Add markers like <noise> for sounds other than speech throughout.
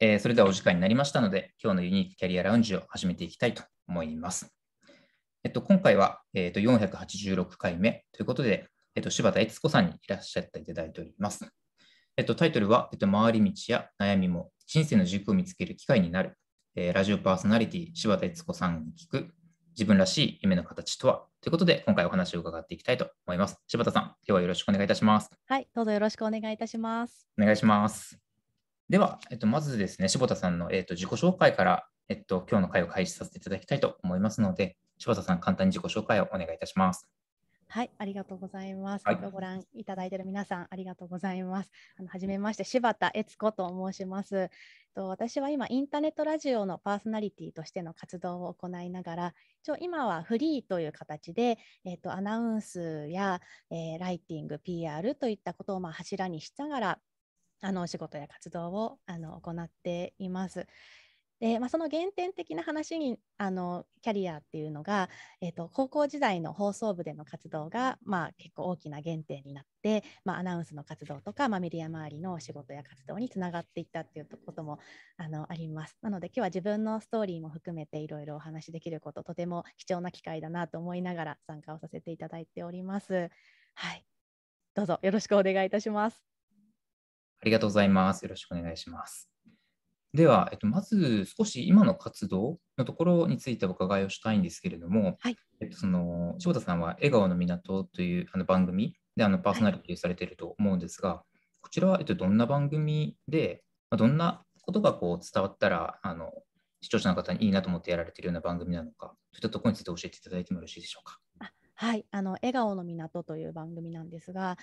えー、それではお時間になりましたので、今日のユニークキャリアラウンジを始めていきたいと思います。えっと、今回は、えっと、486回目ということで、えっと、柴田悦子さんにいらっしゃっていただいております。えっと、タイトルは、えっと、回り道や悩みも人生の軸を見つける機会になる、えー、ラジオパーソナリティ柴田悦子さんに聞く自分らしい夢の形とはということで今回お話を伺っていきたいと思います。柴田さん、今日はよろしくお願いいたします。はい、どうぞよろしくお願いいたします。お願いします。では、えっと、まずですね、柴田さんの、えっと、自己紹介から、えっと、今日の会を開始させていただきたいと思いますので、柴田さん、簡単に自己紹介をお願いいたします。はい、ありがとうございます。はい、ご覧いただいている皆さん、ありがとうございます。あの初めまして、柴田悦子と申します。と私は今インターネットラジオのパーソナリティとしての活動を行いながら、一応今はフリーという形で、えっ、ー、とアナウンスや、えー、ライティング、PR といったことをまあ柱にしながら、あのお仕事や活動をあの行っています。でまあ、その原点的な話にあのキャリアっていうのが、えーと、高校時代の放送部での活動が、まあ、結構大きな原点になって、まあ、アナウンスの活動とか、まあ、メディア周りのお仕事や活動につながっていったっていうこともあのありますなので今日は自分のストーリーも含めていろいろお話しできることとても貴重な機会だなと思いながら参加をさせていただいております。はい、どうぞよろしくお願いいたします。ありがとうございます。よろしくお願いします。では、えっと、まず少し今の活動のところについてお伺いをしたいんですけれども、はい、えっと、その柴田さんは「笑顔の港」というあの番組であのパーソナリティされていると思うんですが、はい、こちらは、えっと、どんな番組で、まどんなことがこう伝わったらあの視聴者の方にいいなと思ってやられているような番組なのか、そういったところについて教えていただいてもよろしいでしょうか。はい、あの笑顔の港という番組なんですが、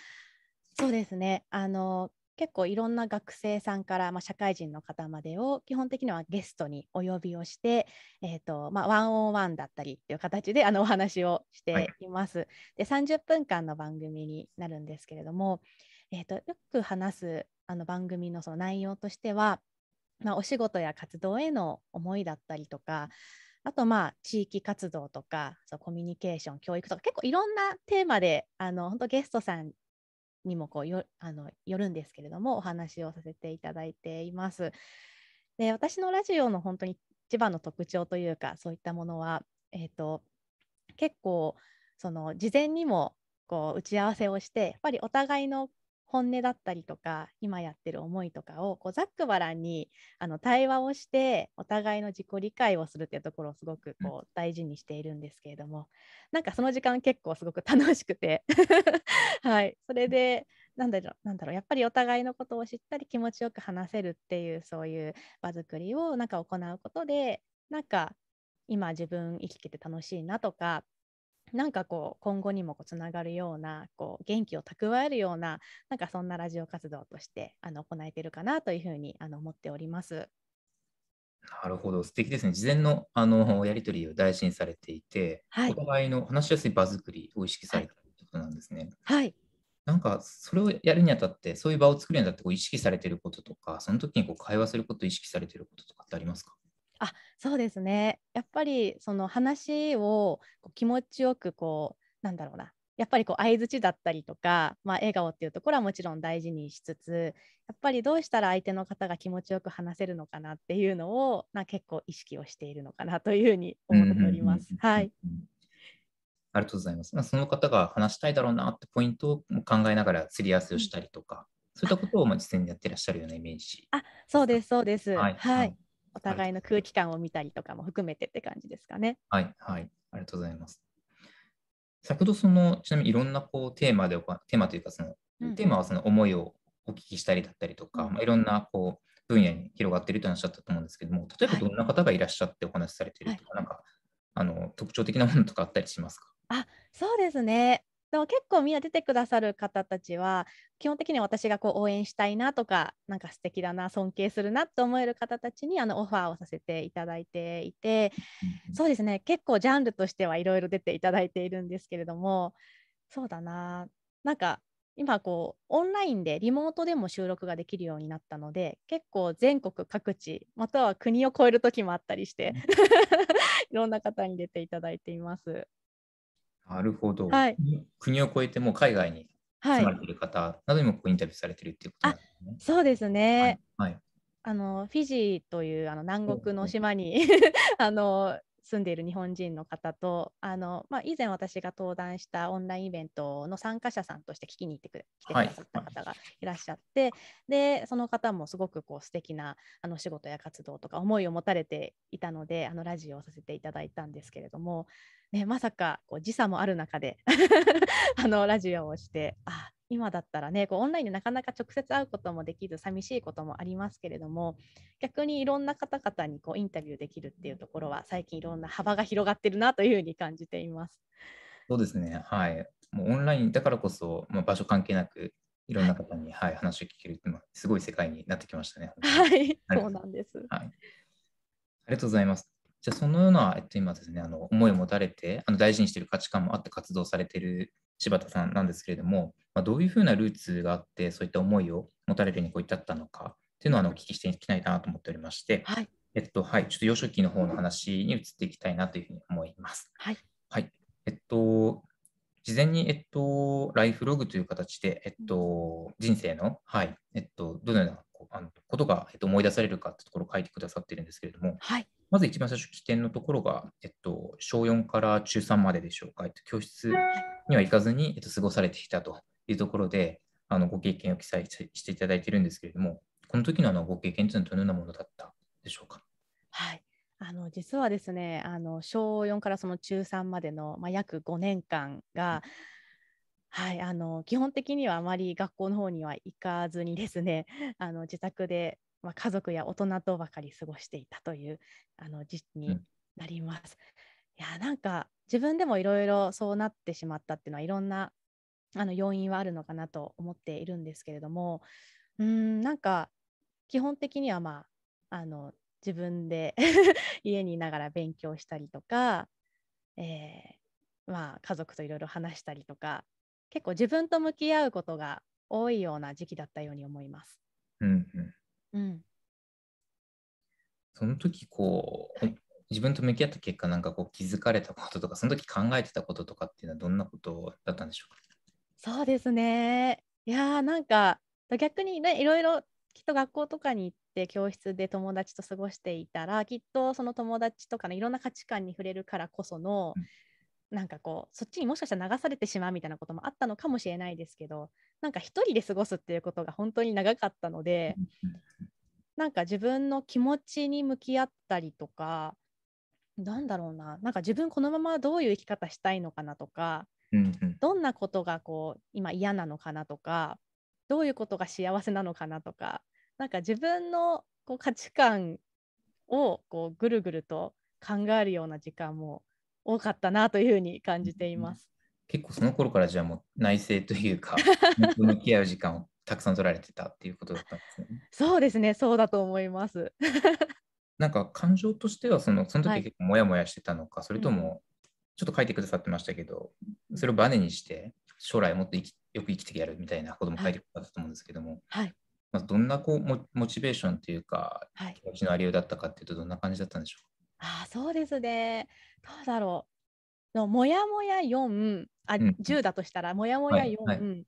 そうですね、あの結構いろんな学生さんから、まあ、社会人の方までを基本的にはゲストにお呼びをして、えーとまあ、ワンオンワンだったりという形であのお話をしています。はい、で30分間の番組になるんですけれども、えーと、よく話すあの番組のその内容としては、まあ、お仕事や活動への思いだったりとかあとまあ地域活動とかそうコミュニケーション教育とか結構いろんなテーマであの本当ゲストさんにもこうよあのよるんですけれどもお話をさせていただいています。で私のラジオの本当に一番の特徴というかそういったものは、えーと、と結構その事前にもこう打ち合わせをしてやっぱりお互いの本音だったりとか今やってる思いとかをこうざっくばらんにあの対話をしてお互いの自己理解をするっていうところをすごくこう大事にしているんですけれども、うん、なんかその時間結構すごく楽しくて <laughs> はいそれでなんだろうなんだろうやっぱりお互いのことを知ったり気持ちよく話せるっていうそういう場作りをなんか行うことでなんか今自分生きてて楽しいなとかなんかこう今後にもこうつながるようなこう元気を蓄えるようななんかそんなラジオ活動としてあの行えてるかなというふうにあの思っております。なるほど素敵ですね。事前のあのやり取りを大事にされていて、はい、お互いの話しやすい場作りを意識されたということなんですね。はい、はいなんかそれをやるにあたって、そういう場を作るにあたってこう意識されていることとか、その時にこう会話することを意識されていることとかってありますかあそうですねやっぱりその話をこう気持ちよくこうなんだろうなやっぱりこう相づちだったりとか、まあ、笑顔っていうところはもちろん大事にしつつやっぱりどうしたら相手の方が気持ちよく話せるのかなっていうのをな結構意識をしているのかなというふうに思っております。はい、ありがとうございます。その方が話したいだろうなってポイントを考えながらすり合わせをしたりとか、そういったことを実践にやってらっしゃるようなイメージ。あそうですそうです。はい、はいお互いの空気感を見たりとかも含めてって感じですかね。はい、はい、ありがとうございます。先ほどそのちなみにいろんなこうテーマでテーマというかその、テーマはその思いをお聞きしたりだったりとか、うん、まあ、いろんなこう分野に広がっているとおっしゃったと思うんですけども例えばどんな方がいらっしゃってお話しされているとか、はい、なんかあの特徴的なものとかあったりしますかあそうですねでも結構みんな出てくださる方たちは基本的に私がこう応援したいなとかなんか素敵だな尊敬するなと思える方たちにあのオファーをさせていただいていて、そうですね結構ジャンルとしてはいろいろ出ていただいているんですけれどもそうだななんか今こうオンラインでリモートでも収録ができるようになったので結構全国各地または国を越える時もあったりして、<laughs> いろんな方に出ていただいています。なるほど、はい、国を越えても海外に住まれている方などにもインタビューされてるっていうことですね。はい、そうですね、はい、はいあのフィジーというあの南国の島に <laughs> あの住んでいる日本人の方とあの、まあ、以前私が登壇したオンラインイベントの参加者さんとして聞きに行ってく来てくださった方がいらっしゃって、はい、でその方もすごくこう素敵なあの仕事や活動とか思いを持たれていたのであのラジオをさせていただいたんですけれども、ね、まさかこう時差もある中で <laughs> あのラジオをしてあ今だったらねこうオンラインでなかなか直接会うこともできず寂しいこともありますけれども逆にいろんな方々にこうインタビューできるっていうところは最近いろんな幅が広がってるなというふうに感じています。そうですねはいもうオンラインだからこそ、まあ、場所関係なくいろんな方に、はい、はい、話を聞けるっていうすごい世界になってきましたね。はい、そうなんです、はい。ありがとうございます。じゃあそのような、えっと、今ですねあの思いを持たれてあの大事にしている価値観もあって活動されている柴田さんなんですけれども、まあ、どういうふうなルーツがあって、そういった思いを持たれるにこう至ったのかっていうのをあのお聞きしていきたいなと思っておりまして、はい、えっと、はい、ちょっと幼少期の方の話に移っていきたいなというふうに思います。はい、はい、えっと事前に、えっと、ライフログという形で、えっと、人生の、はい、えっと、どのようなあのことが、えっと、思い出されるかというところを書いてくださっているんですけれども、はい、まず一番最初、起点のところが、えっと、小4から中3まででしょうか、えっと、教室には行かずに、えっと、過ごされてきたというところで、あのご経験を記載していただいているんですけれども、この時のあのご経験というのはどのようなものだったでしょうか。はいあの実はですねあの小4からその中3までの、まあ、約5年間が、はい、あの基本的にはあまり学校の方には行かずにですねあの自宅でまあ、家族や大人とばかり過ごしていたというあの時期になります。うん、いやなんか自分でもいろいろそうなってしまったっていうのはいろんなあの要因はあるのかなと思っているんですけれどもうんなんか基本的にはまああの自分で <laughs> 家にいながら勉強したりとか、えー、まあ、家族といろいろ話したりとか結構自分と向き合うことが多いような時期だったように思います。うん、うんうん、その時こう、自分と向き合った結果なんかこう気づかれたこととかその時考えてたこととかっていうのはどんなことだったんでしょうかそうですねいやーなんか逆にねいろいろきっと学校とかに行って教室で友達と過ごしていたらきっとその友達とかのいろんな価値観に触れるからこその、うん、なんかこうそっちにもしかしたら流されてしまうみたいなこともあったのかもしれないですけどなんか一人で過ごすっていうことが本当に長かったのでなんか自分の気持ちに向き合ったりとかなんだろうななんか自分このままどういう生き方したいのかなとか、どんなことがこう今嫌なのかなとかどういうことが幸せなのかなとかなんか自分のこう価値観をこうぐるぐると考えるような時間も多かったなというふうに感じています。結構その頃からじゃあもう内政というか <laughs> 向き合う時間をたくさん取られてたっていうことだったんですね。そうですねそうだと思います。なんか感情としてはそのその時結構モヤモヤしてたのか、はい、それともちょっと書いてくださってましたけど、うん、それをバネにして将来もっとよく生きてやるみたいなことも書いてくださったと思うんですけども、はい、まあ、どんなこうモモチベーションというか、はい、気持ちのありようだったかっていうとどんな感じだったんでしょうかあそうですねどうだろうのもやもや4あ、うん、10だとしたらもやもや4、はいはい、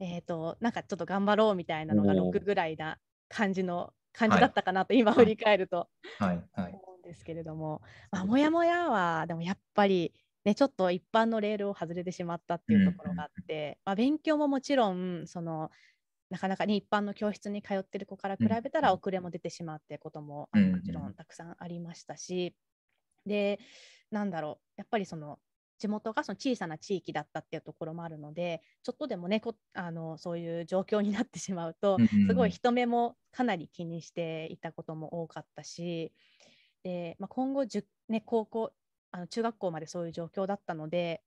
えー、となんかちょっと頑張ろうみたいなのが6ぐらいな感じの感じだったかなと、今振り返ると、はいはい思うんですけれども、まあ、もやもやはでもやっぱり、ね、ちょっと一般のレールを外れてしまったっていうところがあって、まあ、勉強ももちろんそのなかなかに一般の教室に通ってる子から比べたら遅れも出てしまうってことも、もちろんたくさんありましたしでなんだろうやっぱりその地元がその小さな地域だったっていうところもあるのでちょっとでもねあのそういう状況になってしまうとすごい人目もかなり気にしていたことも多かったしで、まあ、今後、ね、高校あの中学校までそういう状況だったので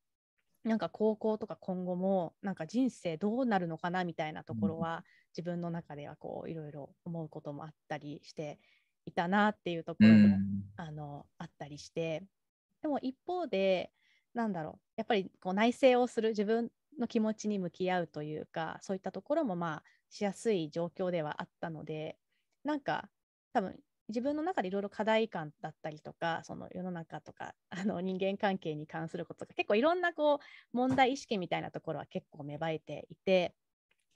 なんか高校とか今後もなんか人生どうなるのかなみたいなところは自分の中ではこういろいろ思うこともあったりしていたなっていうところも、あのあったりしてでも一方でなんだろうやっぱりこう内省をする自分の気持ちに向き合うというかそういったところもまあしやすい状況ではあったのでなんか多分自分の中でいろいろ課題感だったりとかその世の中とか <laughs> あの人間関係に関することとか結構いろんなこう問題意識みたいなところは結構芽生えていて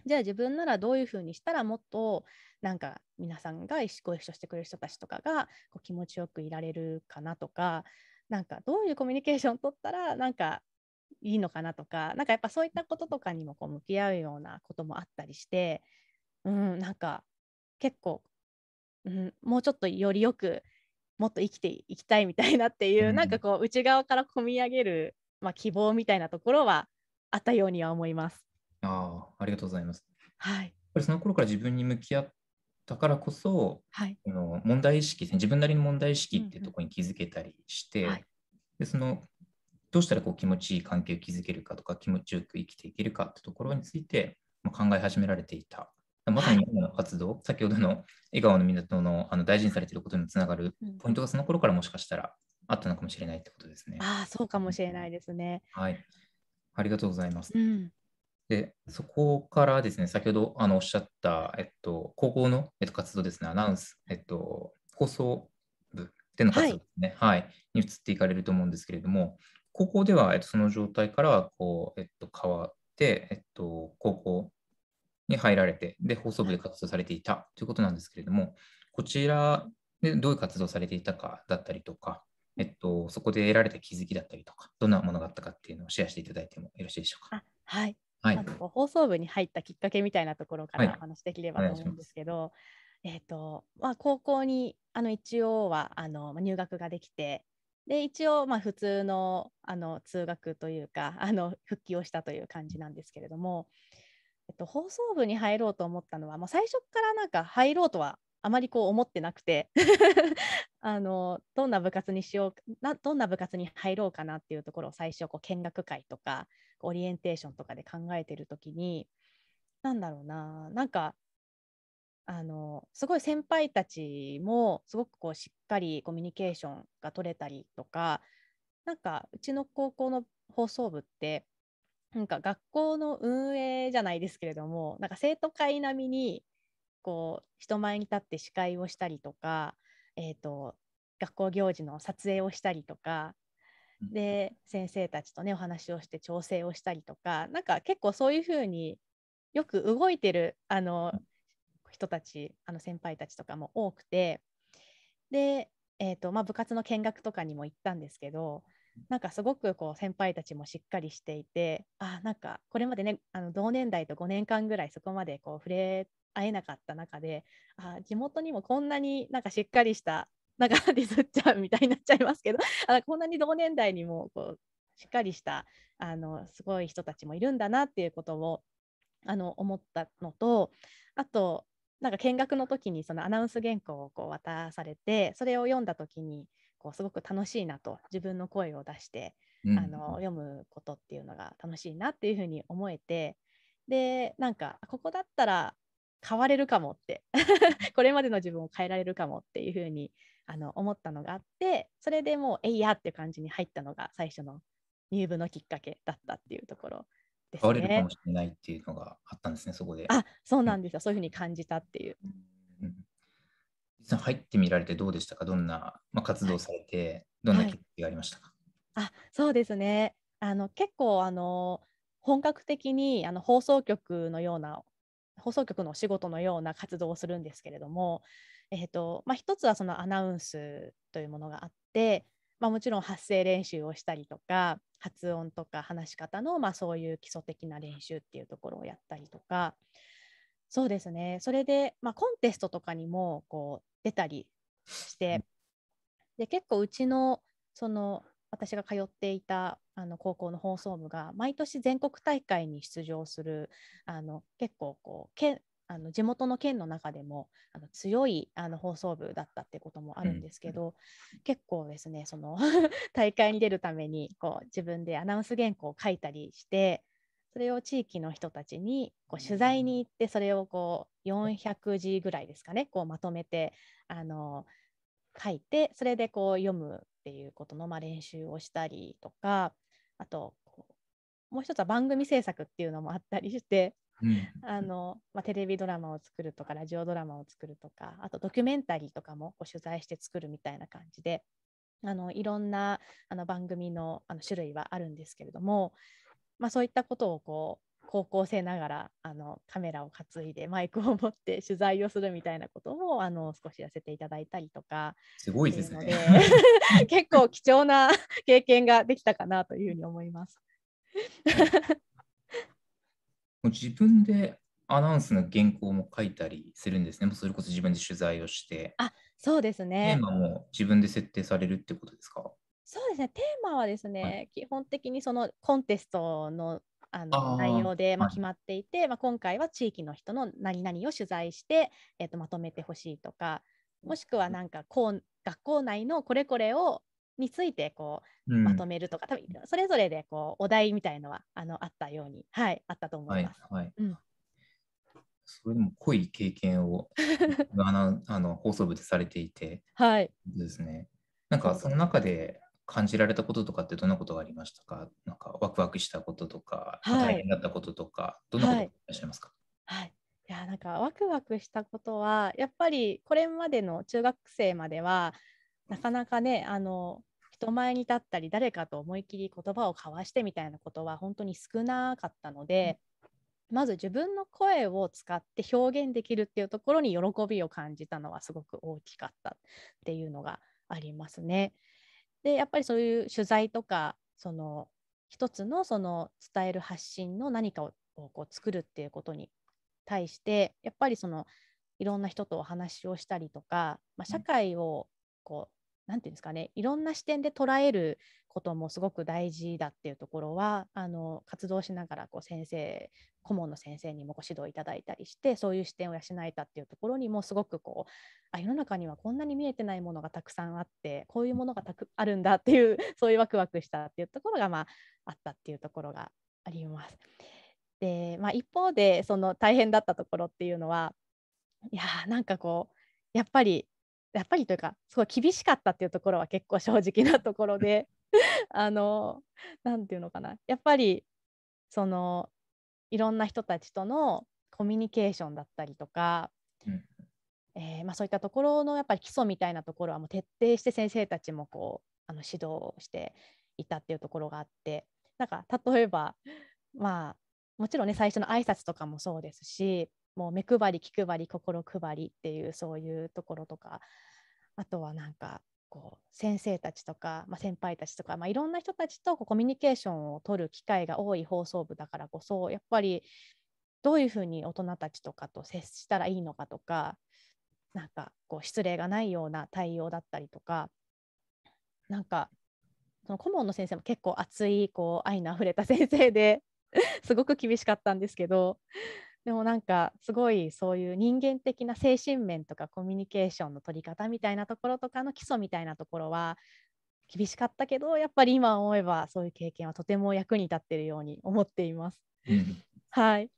じゃあ自分ならどういうふうにしたらもっとなんか皆さんがご一緒してくれる人たちとかがこう気持ちよくいられるかなとかなんかどういうコミュニケーションを取ったらなんかいいのかなとかなんかやっぱそういったこととかにもこう向き合うようなこともあったりして、うん、なんか結構、うん、もうちょっとよりよくもっと生きていきたいみたいなっていう、うん、なんかこう内側から込み上げる、まあ、希望みたいなところはあったようには思います。あありがとうございます。はい、やっぱりその頃から自分に向き合っだからこそ、はい、の問題意識、自分なりの問題意識っていうところに気づけたりして、うんうんでそのどうしたらこう気持ちいい関係を築けるかとか気持ちよく生きていけるかってところについて、まあ、考え始められていた。まさに今の活動、はい、先ほどの笑顔の港のあの大事にされていることにつながるポイントがその頃からもしかしたらあったのかもしれないってことですね。うん、ああ、そうかもしれないですね。はい。ありがとうございます。うんで、そこからですね、先ほどあのおっしゃった、えっと、高校の、えっと、活動ですね、アナウンス、えっと、放送部での活動ですね、はい、はい、に移っていかれると思うんですけれども、高校では、えっと、その状態からこう、えっと、変わって、えっと、高校に入られて、で、放送部で活動されていたということなんですけれども、こちらでどういう活動をされていたかだったりとか、えっと、そこで得られた気づきだったりとか、どんなものがあったかっていうのをシェアしていただいてもよろしいでしょうか。はい、はい、放送部に入ったきっかけみたいなところからお話できればと思うんですけど、はい、えーとまあ、高校にあの一応はあの入学ができてで一応まあ普通のあの通学というかあの復帰をしたという感じなんですけれども、えっと、放送部に入ろうと思ったのは、まあ、最初からなんか入ろうとはあまりこう思ってなくて <laughs> あのどんな部活にしようなどんな部活に入ろうかなっていうところを最初こう見学会とかオリエンテーションとかで考えてる時に何だろうななんかあのすごい先輩たちもすごくこうしっかりコミュニケーションが取れたりとかなんかうちの高校の放送部ってなんか学校の運営じゃないですけれどもなんか生徒会並みにこう人前に立って司会をしたりとか、えーと学校行事の撮影をしたりとかで先生たちとねお話をして調整をしたりとかなんか結構そういうふうによく動いてるあの人たちあの先輩たちとかも多くてで、えーとまあ、部活の見学とかにも行ったんですけどなんかすごくこう先輩たちもしっかりしていてあなんかこれまでねあの同年代と5年間ぐらいそこまでこう触れ合えなかった中であ地元にもこんなになんかしっかりしたんかディスっちゃうみたいになっちゃいますけどこんなに同年代にもこうしっかりしたあのすごい人たちもいるんだなっていうことをあの思ったのとあとなんか見学の時にそのアナウンス原稿をこう渡されてそれを読んだ時にこすごく楽しいなと自分の声を出して、うん、あの読むことっていうのが楽しいなっていうふうに思えてでなんかここだったら変われるかもって <laughs> これまでの自分を変えられるかもっていうふうにあの思ったのがあってそれでもうえいやって感じに入ったのが最初の入部のきっかけだったっていうところですね。れるかもしれないっていうのがあったんですねそこで。あそうなんですよ、うん、そういうふうに感じたっていう。実は入ってみられてどうでしたかどんな、まあ、活動されて、はい、どんなきっかけがありましたか、はい、あそうですねあの結構あの本格的にあの放送局のような放送局の仕事のような活動をするんですけれどもえーとまあ、一つはそのアナウンスというものがあって、まあ、もちろん発声練習をしたりとか発音とか話し方の、まあ、そういう基礎的な練習っていうところをやったりとかそうですねそれで、まあ、コンテストとかにもこう出たりしてで結構うちのその私が通っていたあの高校の放送部が毎年全国大会に出場するあの結構こう県あの地元の県の中でもあの強いあの放送部だったってこともあるんですけど、うん、結構ですねその <laughs> 大会に出るためにこう自分でアナウンス原稿を書いたりしてそれを地域の人たちにこう取材に行ってそれをこう400字ぐらいですかねこうまとめてあの書いてそれでこう読むっていうことのまあ練習をしたりとかあともう一つは番組制作っていうのもあったりしてあのまあ、テレビドラマを作るとかラジオドラマを作るとかあとドキュメンタリーとかもこう取材して作るみたいな感じであのいろんなあの番組のあの種類はあるんですけれども、まあ、そういったことをこう高校生ながらあのカメラを担いでマイクを持って取材をするみたいなこともあの少しやせていただいたりとかすごいですね <laughs> 結構貴重な経験ができたかなというふうに思います。自分でアナウンスの原稿も書いたりするんですね。それこそ自分で取材をして。あ、そうですね。テーマも自分で設定されるってことですかそうですね。テーマはですね、はい、基本的にそのコンテストのあの内容でま決まっていて、はい、まあ、今回は地域の人の何々を取材して、えー、とまとめてほしいとかもしくはなんかこう学校内のこれこれをについてこうまとめるとか、うん、多分それぞれでこうお題みたいのはあのあったように、はい、あったと思います。はい、はいうん、それでも濃い経験を <laughs> あのあの放送部でされていて、はい、ですね。なんかその中で感じられたこととかってどんなことがありましたか。なんかワクワクしたこととか、はい、大変だったこととか、どんなこといらっしゃいますか。はい、はいいやなんかワクワクしたことはやっぱりこれまでの中学生まではなかなかねあの人前に立ったり誰かと思い切り言葉を交わしてみたいなことは本当に少なかったので、まず自分の声を使って表現できるっていうところに喜びを感じたのはすごく大きかったっていうのがありますね。でやっぱりそういう取材とかその一つのその伝える発信の何かをこう作るっていうことに対してやっぱりそのいろんな人とお話をしたりとか、まあ、社会をこう何て言うんですかねいろんな視点で捉えることもすごく大事だっていうところはあの活動しながらこう先生顧問の先生にもご指導いただいたりしてそういう視点を養えたっていうところにもすごくこうあ世の中にはこんなに見えてないものがたくさんあってこういうものがたくあるんだっていう <laughs> そういうワクワクしたっていうところが、まあ、あったっていうところがあります。でまあ、一方でその大変だったところっていうのは、いやなんかこうやっぱりやっぱりというかすごい厳しかったっていうところは結構正直なところで <laughs> あの何て言うのかなやっぱりそのいろんな人たちとのコミュニケーションだったりとか、うん、えー、まあ、そういったところのやっぱり基礎みたいなところはもう徹底して先生たちもこうあの指導していたっていうところがあってなんか例えばまあもちろんね最初の挨拶とかもそうですしもう目配り気配り心配りっていうそういうところとかあとはなんかこう先生たちとか、まあ、先輩たちとか、まあ、いろんな人たちとこうコミュニケーションを取る機会が多い放送部だからこそやっぱりどういうふうに大人たちとかと接したらいいのかとかなんかこう失礼がないような対応だったりとかなんかその顧問の先生も結構熱いこう愛のあふれた先生で <laughs> すごく厳しかったんですけどでもなんかすごいそういう人間的な精神面とかコミュニケーションの取り方みたいなところとかの基礎みたいなところは厳しかったけどやっぱり今思えばそういう経験はとても役に立っているように思っています。うん、はい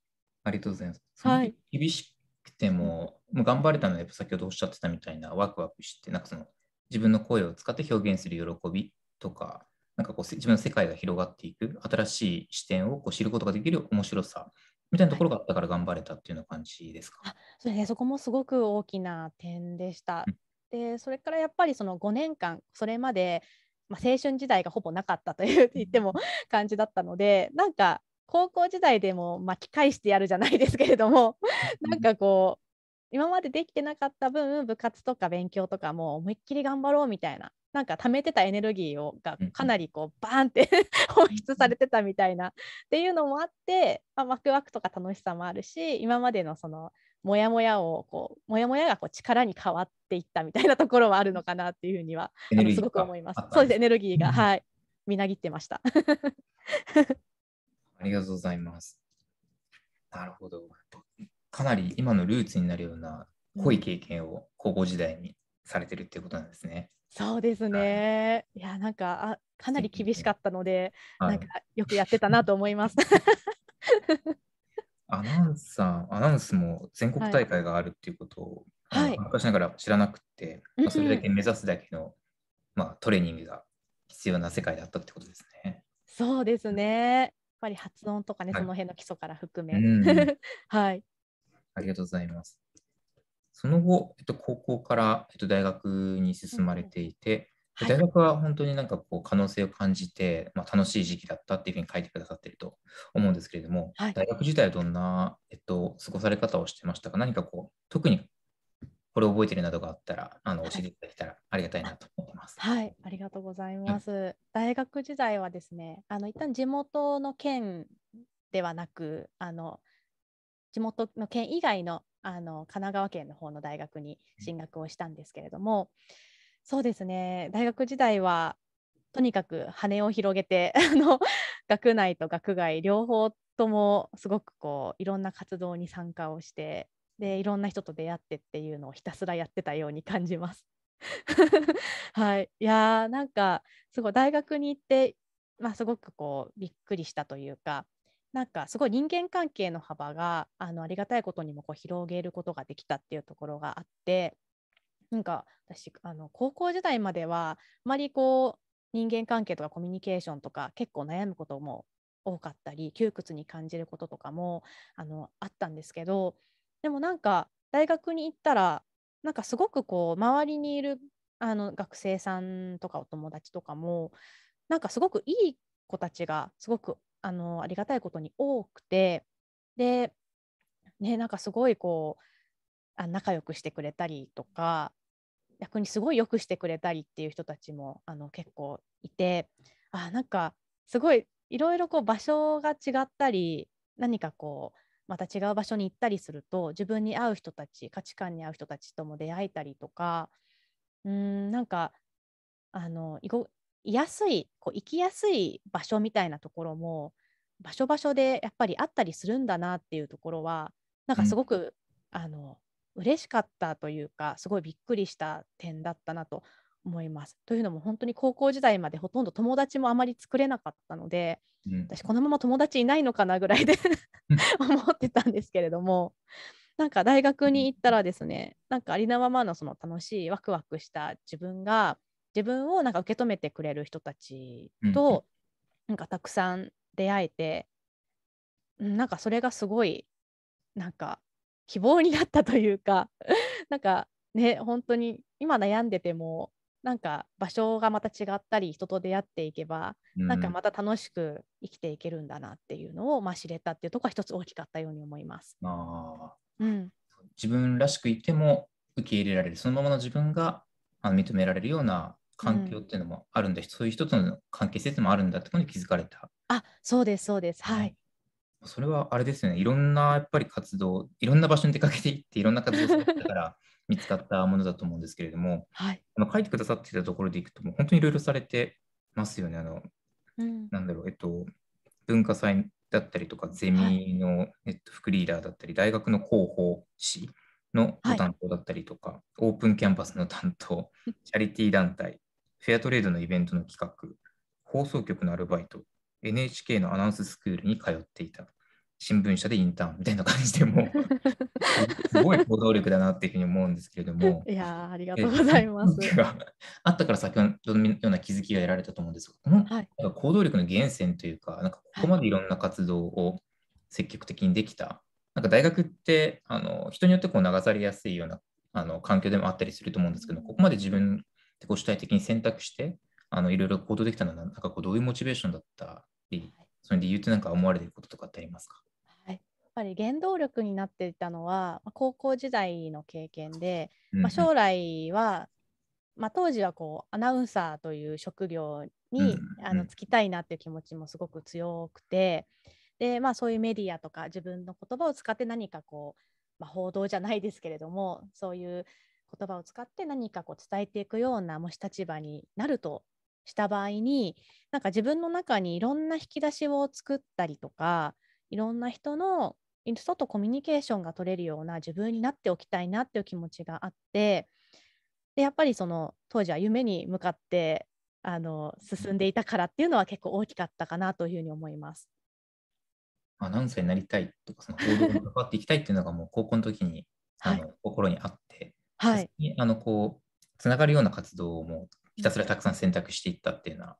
ありがとうございます。はい、厳しくても、もう頑張れたので、先ほどおっしゃってたみたいなワクワクして、なんかその自分の声を使って表現する喜びとか、なんかこう自分の世界が広がっていく、新しい視点をこう知ることができる面白さみたいなところがあったから頑張れたっていうような感じですか、はい、そね、そこもすごく大きな点でした。うん、でそれからやっぱりその5年間それまで、まあ、青春時代がほぼなかったという言っても <laughs> 感じだったのでなんか高校時代でも巻き返してやるじゃないですけれども <laughs> なんかこう今までできてなかった分部活とか勉強とかも思いっきり頑張ろうみたいななんか貯めてたエネルギーをがかなりこうバーンって <laughs> 放出されてたみたいなっていうのもあって、まあ、ワクワクとか楽しさもあるし今までのそのモヤモヤをこうモヤモヤがこう力に変わっていったみたいなところはあるのかなっていうふうにはすごく思います。そうですエネルギーが、はいみなぎってました。ありがとうございます。なるほど。かなり今のルーツになるような濃い経験を高校時代にされてるっていうことなんですね。そうですね。いや、なんか、あ、かなり厳しかったので、はい、なんか、よくやってたなと思います。<laughs> アナウンサー、アナウンスも全国大会があるっていうことを、はい、昔ながら知らなくて、はい、まあ、それだけ目指すだけの、うんうん、まあ、トレーニングが必要な世界だったってことですね。そうですね。やっぱり発音とかね、はい、その辺の基礎から含め。<laughs> はい。ありがとうございます。その後、えっと、高校から、えっと、大学に進まれていて、うん、大学は本当になんかこう可能性を感じて、まあ、楽しい時期だったっていうふうに書いてくださってると思うんですけれども、はい、大学時代はどんな、えっと、過ごされ方をしてましたか何かこう特にこれ覚えてるなどがあったらあの教えていただけたらありがたいなと思います。はい、はい、ありがとうございます。大学時代はですね、あの一旦地元の県ではなく、あの地元の県以外のあの神奈川県の方の大学に進学をしたんですけれども、そうですね大学時代はとにかく羽を広げて <laughs> あの学内と学外両方ともすごくこういろんな活動に参加をしてでいろんな人と出会ってっていうのをひたすらやってたように感じます。<laughs> はい、いやーなんかすごい大学に行って、まあ、すごくこうびっくりしたというかなんかすごい人間関係の幅があのありがたいことにもこう広げることができたっていうところがあってなんか私あの高校時代まではあまりこう人間関係とかコミュニケーションとか結構悩むことも多かったり窮屈に感じることとかもあのあったんですけどでもなんか大学に行ったらなんかすごくこう周りにいるあの学生さんとかお友達とかもなんかすごくいい子たちがすごくあのありがたいことに多くてでねなんかすごいこうあ仲良くしてくれたりとか逆にすごい良くしてくれたりっていう人たちもあの結構いてあなんかすごいいろいろこう場所が違ったり何かこうまた違う場所に行ったりすると自分に合う人たち価値観に合う人たちとも出会えたりとかうんなんかあの居いやすいこう行きやすい場所みたいなところも場所場所でやっぱりあったりするんだなっていうところはなんかすごく、うん、あの嬉しかったというかすごいびっくりした点だったなと思います。というのも本当に高校時代までほとんど友達もあまり作れなかったので、うん、私このまま友達いないのかなぐらいで <laughs> 思ってたんですけれどもなんか大学に行ったらですねなんかありのままのその楽しいワクワクした自分が自分をなんか受け止めてくれる人たちと、うなんかたくさん出会えてん、なんかそれがすごいなんか希望になったというか <laughs> なんかね本当に今悩んでてもなんか場所がまた違ったり人と出会っていけば、うん、なんかまた楽しく生きていけるんだなっていうのを、まあ、知れたっていうところが一つ大きかったように思います。あうん、自分らしくいても受け入れられるそのままの自分があの認められるような環境っていうのもあるんだし、うん、そういう人との関係性っもあるんだってことに気づかれた。あそうですそうですはい。それはあれですよねいろんなやっぱり活動いろんな場所に出かけていっていろんな活動をされから <laughs> 見つかったものだと思うんですけれども、はい、あ書いてくださってたところでいくともう本当にいろいろされてますよねあの、うん、なんだろうえっと文化祭だったりとかゼミの、はい、えっと、副リーダーだったり大学の広報誌のご担当だったりとか、はい、オープンキャンパスの担当 <laughs> チャリティー団体フェアトレードのイベントの企画、放送局のアルバイト、NHK のアナウンススクールに通っていた、新聞社でインターンみたいな感じでも <laughs> すごい行動力だなっていうふうに思うんですけれども。いやありがとうございます。あったから先ほどのような気づきが得られたと思うんですが、この、はい、行動力の源泉というか、なんかここまでいろんな活動を積極的にできた、なんか大学ってあの人によってこう流されやすいようなあの環境でもあったりすると思うんですけど、ここまで自分結構主体的に選択して、あのいろいろ行動できたのは、なんかこうどういうモチベーションだったり、その理由ってなんか思われていることとかってありますか、はい、やっぱり原動力になっていたのは、高校時代の経験で、うんまあ、将来は、まあ、当時はこうアナウンサーという職業に、うんあのつきたいなっていう気持ちもすごく強くて、でまあ、そういうメディアとか自分の言葉を使って何かこう、まあ、報道じゃないですけれどもそういう言葉を使って何かこう伝えていくような模試立場になるとした場合になんか自分の中にいろんな引き出しを作ったりとかいろんな人の人とコミュニケーションが取れるような自分になっておきたいなっていう気持ちがあってでやっぱりその当時は夢に向かってあの進んでいたからっていうのは結構大きかったかなというふうに思います。まあ、何歳になりたいとかその行動に関わっていきたいっていうのがもう高校の時に <laughs> はい、あの心にあってはい、あのこうつながるような活動もひたすらたくさん選択していったっていうのは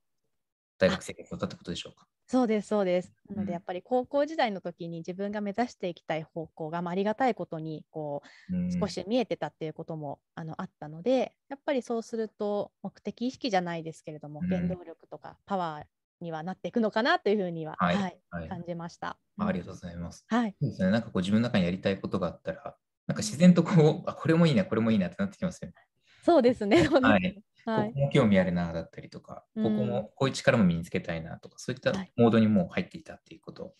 大学生活だったことでしょうかそうですそうです。なのでやっぱり高校時代の時に自分が目指していきたい方向が、まあ、ありがたいことにこう少し見えてたっていうこともあのあったのでやっぱりそうすると目的意識じゃないですけれども原動力とかパワーにはなっていくのかなというふうには、はい、はい、感じました、ありがとうございます。はい、そうですね。なんかこう自分の中にやりたいことがあったらなんか自然とこう、あ、これもいいな、これもいいなってなってきますよね。そうですね。はい。ここも興味あるなだったりとか、ここもこういう力も身につけたいなとか、そういったモードにもう入っていたっていうこと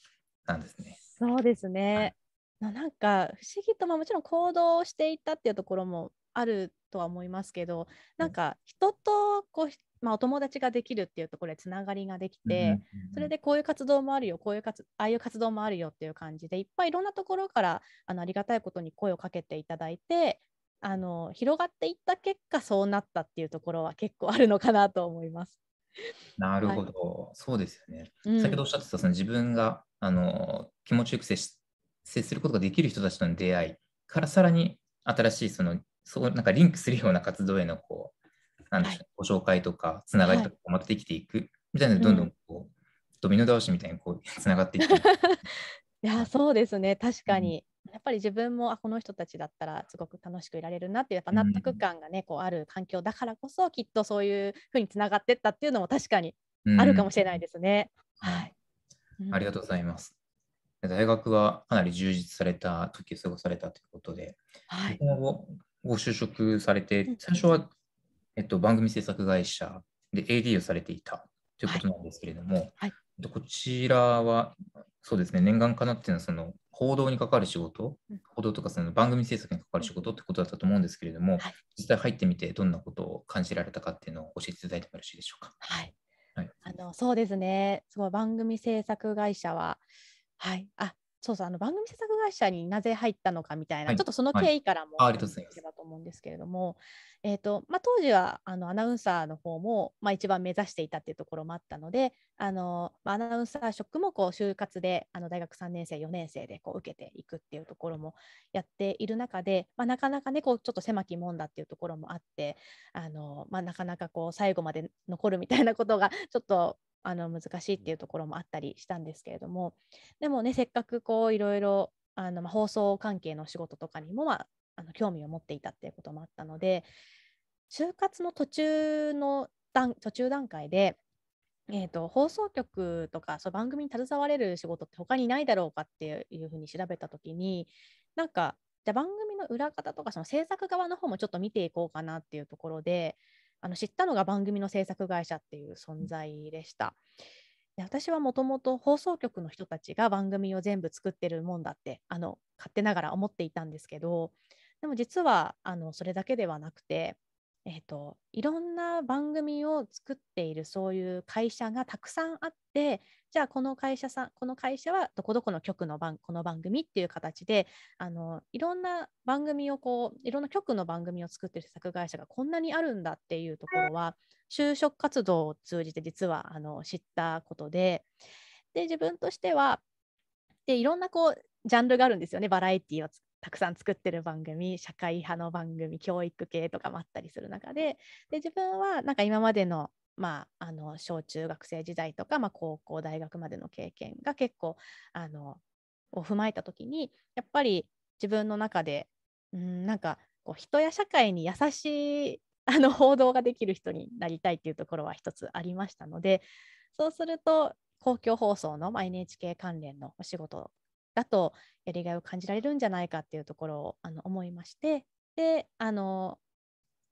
なんですね。はい、そうですね。はい、なんか不思議と、まあ、もちろん行動していたっていうところもあるとは思いますけどなんか人とこう、まあ、お友達ができるっていうところでつながりができて、それでこういう活動もあるよこういう活ああいう活動もあるよっていう感じでいっぱいいろんなところからあのありがたいことに声をかけていただいてあの広がっていった結果そうなったっていうところは結構あるのかなと思います。なるほど、はい、そうですよね。先ほどおっしゃってたその自分があの気持ちよく接接することができる人たちとの出会いからさらに新しいそのそうなんかリンクするような活動へのこうなんでしょう、ご紹介とかつながりとかまたできていくみたいなどんどんこう、ドミノ倒しみたいにこう <laughs> つながっていく。<laughs> いやそうですね確かに、うん、やっぱり自分もあこの人たちだったらすごく楽しくいられるなってやっぱ納得感がね、うん、こうある環境だからこそきっとそういうふうにつながってったっていうのも確かにあるかもしれないですね。はい、ありがとうございます。大学はかなり充実された時を過ごされたということで、はい、今後ご就職されて、最初は、えっと、番組制作会社で AD をされていたということなんですけれども、はいはい、こちらは、そうですね、念願かなっていうのは、その報道に関わる仕事、報道とかその番組制作に関わる仕事ってことだったと思うんですけれども、はい、実際入ってみて、どんなことを感じられたかっていうのを教えていただいてもよろしいでしょうか。はい、はい、あのそうですね、すごい番組制作会社は、はい、あそうそうあの番組制作会社になぜ入ったのかみたいな、はい、ちょっとその経緯からもありがと思うんですけれども、えーとまあ、当時はあのアナウンサーの方も、まあ、一番目指していたっていうところもあったのであの、まあ、アナウンサー職もこう就活であの大学3年生4年生でこう受けていくっていうところもやっている中で、まあ、なかなかねこうちょっと狭き門だっていうところもあってあの、まあ、なかなかこう最後まで残るみたいなことがちょっとあの難しいっていうところもあったりしたんですけれどもでもねせっかくこういろいろあの、まあ、放送関係の仕事とかにも、あ、の興味を持っていたっていうこともあったので就活の途中の段途中段階で、えーと、と放送局とかそう番組に携われる仕事って他にないだろうかっていうふうに調べた時になんかじゃ番組の裏方とかその制作側の方もちょっと見ていこうかなっていうところであの知ったのが番組の制作会社っていう存在でした。で私はもともと放送局の人たちが番組を全部作ってるもんだってあの勝手ながら思っていたんですけどでも実はあのそれだけではなくてえっと、いろんな番組を作っているそういう会社がたくさんあってじゃあこの会社さんこの会社はどこどこの局の番この番組っていう形であのいろんな番組をこういろんな局の番組を作ってる制作会社がこんなにあるんだっていうところは就職活動を通じて実はあの知ったことでで自分としてはでいろんなこうジャンルがあるんですよねバラエティーをたくさん作ってる番組社会派の番組教育系とかもあったりする中でで自分はなんか今までのまあ、あの小中学生時代とか、まあ、高校大学までの経験が結構あのを踏まえた時にやっぱり自分の中でうんなんかこう人や社会に優しいあの報道ができる人になりたいっていうところは一つありましたのでそうすると公共放送の、まあ、NHK 関連のお仕事だとやりがいを感じられるんじゃないかっていうところをあの思いましてであの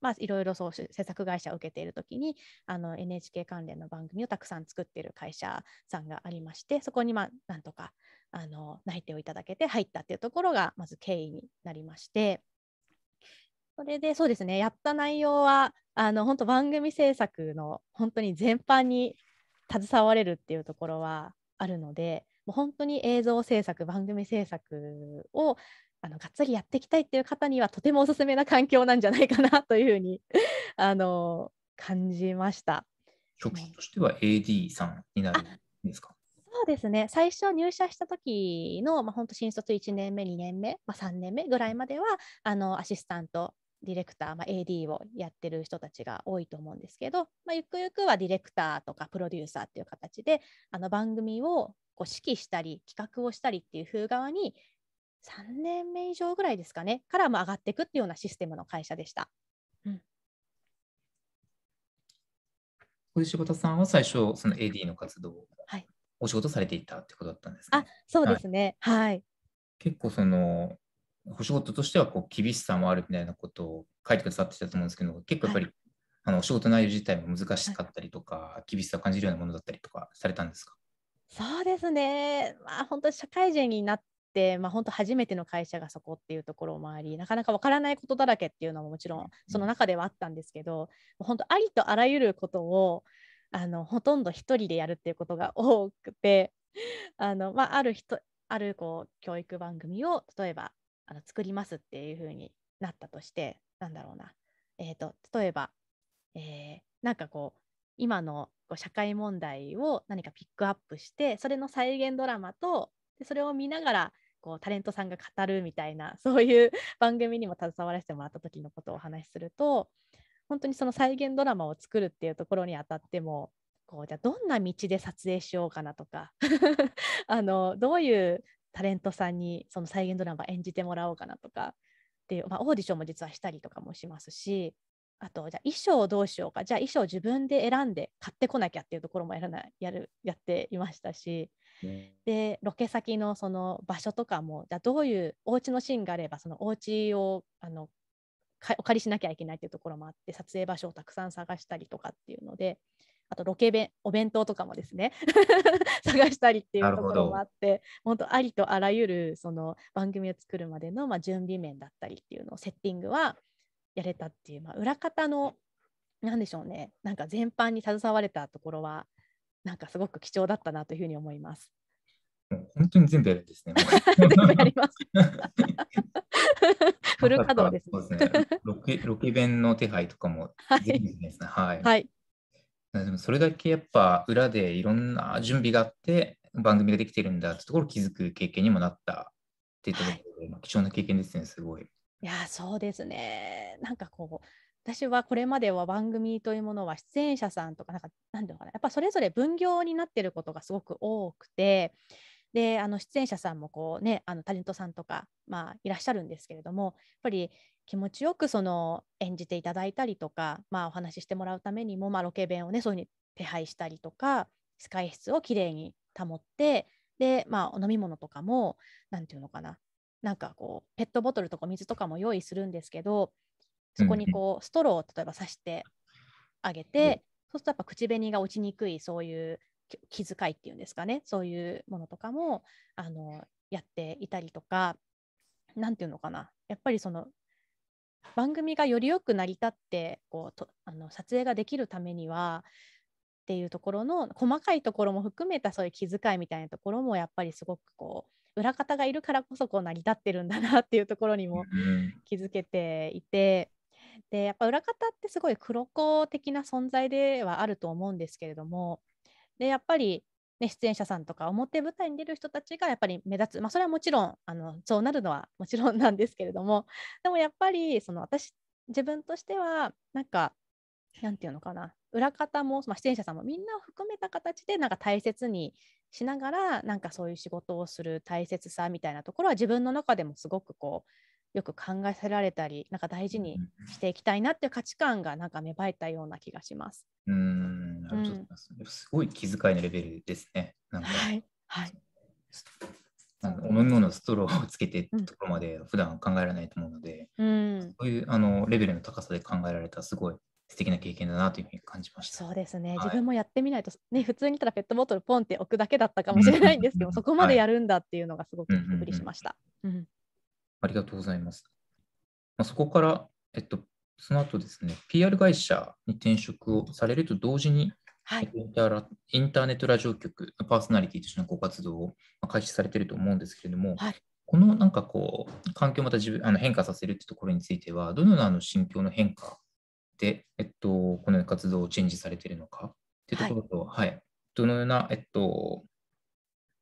まあ、いろいろそう制作会社を受けている時にあの NHK 関連の番組をたくさん作っている会社さんがありましてそこに、まあ、なんとかあの内定をいただけて入ったっていうところがまず経緯になりましてそれでそうですねやった内容はあの本当番組制作の本当に全般に携われるっていうところはあるのでもう本当に映像制作番組制作をあのがっつりやっていきたいっていう方にはとてもおすすめな環境なんじゃないかなというふうに <laughs> あの感じました。職種としては AD さんになるんですかそうですね最初入社した時の、まあ、本当新卒1年目2年目、まあ、3年目ぐらいまではあのアシスタントディレクター、まあ、AD をやってる人たちが多いと思うんですけど、まあ、ゆくゆくはディレクターとかプロデューサーっていう形であの番組をこう指揮したり企画をしたりっていう風側に3年目以上ぐらいですかねからも上がっていくっていうようなシステムの会社でした。うん、こう柴田さんは最初その AD の活動をお仕事されていたってことだったんですか、ね、はい、あそうですね、はい、はい、結構そのお仕事としてはこう厳しさもあるみたいなことを書いてくださってたと思うんですけど結構やっぱり、はい、あのお仕事内容自体も難しかったりとか、はい、厳しさを感じるようなものだったりとかされたんですかそうですね、まあ、本当社会人になって、まあ、本当初めての会社がそこっていうところもありなかなかわからないことだらけっていうのももちろんその中ではあったんですけど、うん、本当ありとあらゆることをあのほとんど一人でやるっていうことが <laughs> 多くてあの、まあ、ある人あるこう教育番組を例えばあの作りますっていうふうになったとしてなんだろうな、えーと、と例えば、えー、なんかこう今の社会問題を何かピックアップしてそれの再現ドラマとでそれを見ながらこうタレントさんが語るみたいな <laughs> そういう番組にも携わらせてもらった時のことをお話しすると本当にその再現ドラマを作るっていうところにあたってもこうじゃあどんな道で撮影しようかなとか <laughs> あのどういうタレントさんにその再現ドラマ演じてもらおうかなとかっていう、まあ、オーディションも実はしたりとかもしますしあとじゃあ衣装をどうしようかじゃあ衣装を自分で選んで買ってこなきゃっていうところもやらなやるやっていましたし、でロケ先のその場所とかもじゃあどういうお家のシーンがあればそのお家をあのお借りしなきゃいけないっていうところもあって撮影場所をたくさん探したりとかっていうのであとロケ弁お弁当とかもですね <laughs> 探したりっていうところもあって本当ありとあらゆるその番組を作るまでの、まあ、準備面だったりっていうのをセッティングはやれたっていう、まあ、裏方の何でしょうねなんか全般に携われたところはなんかすごく貴重だったなというふうに思います。本当に全部やるんですね。<laughs> 全部やります。<laughs> フル稼働ですね。そうですね。ロケロケ弁の手配とかも全部ですね。はい。はい。でもそれだけやっぱ裏でいろんな準備があって番組ができてるんだってところを気づく経験にもなったっていうところで、はい、貴重な経験ですね。すごい。いやそうですねなんかこう私はこれまでは番組というものは出演者さんとかなんか何ていうのかなやっぱそれぞれ分業になってることがすごく多くてであの出演者さんもこうねあのタレントさんとか、まあ、いらっしゃるんですけれどもやっぱり気持ちよくその演じていただいたりとか、まあ、お話ししてもらうためにも、まあ、ロケ弁をねそういうふうに手配したりとか使い室をきれいに保ってで、まあ、お飲み物とかも何て言うのかななんかこうペットボトルとか水とかも用意するんですけどそこにこうストローを例えば刺してあげて、うん、そうするとやっぱ口紅が落ちにくいそういう気遣いっていうんですかねそういうものとかもあのやっていたりとか何て言うのかなやっぱりその番組がより良く成り立ってこうとあの撮影ができるためにはっていうところの細かいところも含めたそういう気遣いみたいなところもやっぱりすごくこう裏方がいるからこそこう成り立ってるんだなっていうところにも気づけていて。でやっぱ裏方ってすごい黒子的な存在ではあると思うんですけれどもでやっぱりね、出演者さんとか表舞台に出る人たちがやっぱり目立つ、まあ、それはもちろんあのそうなるのはもちろんなんですけれどもでもやっぱりその私自分としてはなんかなんていうのかな裏方も、まあ、出演者さんもみんなを含めた形でなんか大切にしながらなんかそういう仕事をする大切さみたいなところは自分の中でもすごくこうよく考えさられたりなんか大事にしていきたいなっていう価値観がなんか芽生えたような気がします。うんうん、すごい気遣いのレベルですね。なんかはい、はい飲み物ストローをつけてところまで普段考えられないと思うので、うん、そういうあのレベルの高さで考えられたすごい素敵な経験だなというふうに感じました。そうですね、はい、自分もやってみないと、ね、普通にたらペットボトルポンって置くだけだったかもしれないんですけど、そこまでやるんだっていうのがすごくびっくりしました。ありがとうございます。まあ、そこから、えっと、その後ですね、PR 会社に転職をされると同時に、はい、インターインターネットラジオ局のパーソナリティとしてのご活動を開始されていると思うんですけれども、はい、このなんかこう、環境をまた自分あの変化させるってところについては、どのようなあの心境の変化で、えっと、このような活動をチェンジされているのかっていうところと、はい、はい、どのような、えっと、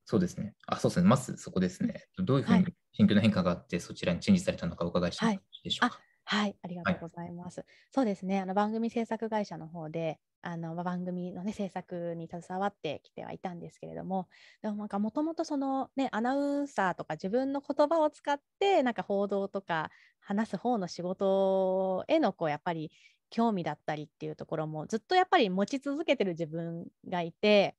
そうですね、あ、そうですね、まずそこですね、どういうふうに心境の変化があって、そちらにチェンジされたのか、お伺いしたいでしょうか。はいはい、ありがとうございます。はい、そうですね、あの番組制作会社の方で、あの番組のね制作に携わってきてはいたんですけれども、でもなんかもともとそのねアナウンサーとか自分の言葉を使ってなんか報道とか話す方の仕事へのこうやっぱり興味だったりっていうところもずっとやっぱり持ち続けてる自分がいて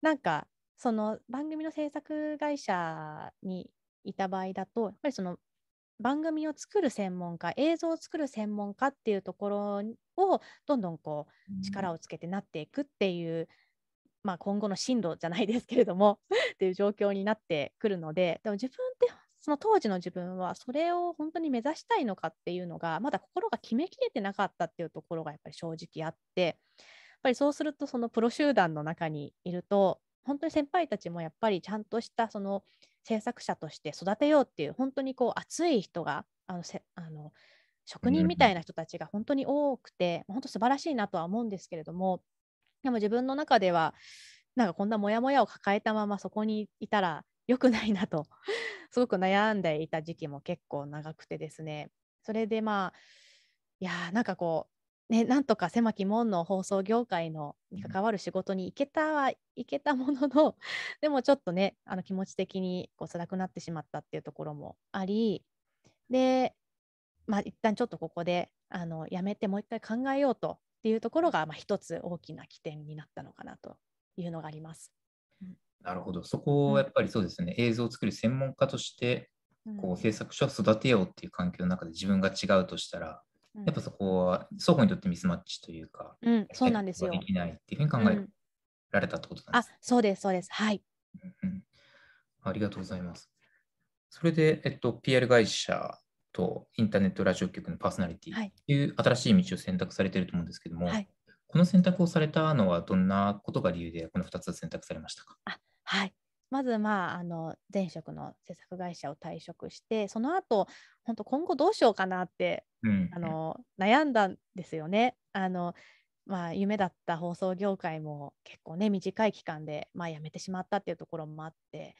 なんかその番組の制作会社にいた場合だとやっぱりその番組を作る専門家映像を作る専門家っていうところをどんどんこう力をつけてなっていくっていう、うん、まあ、今後の進路じゃないですけれども <laughs> っていう状況になってくるのででも自分ってその当時の自分はそれを本当に目指したいのかっていうのがまだ心が決めきれてなかったっていうところがやっぱり正直あってやっぱりそうするとそのプロ集団の中にいると本当に先輩たちもやっぱりちゃんとしたその制作者として育てようっていう本当にこう熱い人があのせあの職人みたいな人たちが本当に多くて、本当素晴らしいなとは思うんですけれどもでも自分の中ではなんかこんなモヤモヤを抱えたままそこにいたら良くないなと <laughs> すごく悩んでいた時期も結構長くてですねそれでまあいやなんかこうねなんとか狭き門の放送業界のに関わる仕事に行けたはいけたものの <laughs> でもちょっとねあの気持ち的にこう辛くなってしまったっていうところもありでまあ一旦ちょっとここであのやめてもう一回考えようとっていうところが、一つ大きな起点になったのかなというのがあります。なるほど、そこをやっぱりそうですね、映像を作る専門家として、こう制作者を育てようっていう環境の中で自分が違うとしたら、やっぱそこは双方にとってミスマッチというか、うん、そうなんですよ。できないっていうふうに考えられたってことなんです、うん、あそうです、そうです。はい、うん。ありがとうございます。それで、えっと、PR 会社とインターネットラジオ局のパーソナリティという新しい道を選択されていると思うんですけども、はい、この選択をされたのはどんなことが理由でこの2つ選択されましたかあはい。まず、まあ、あの前職の制作会社を退職してその後本当今後どうしようかなって、うん、あの悩んだんですよね。あのまあ、夢だった放送業界も結構ね短い期間で、まあ、辞めてしまったっていうところもあって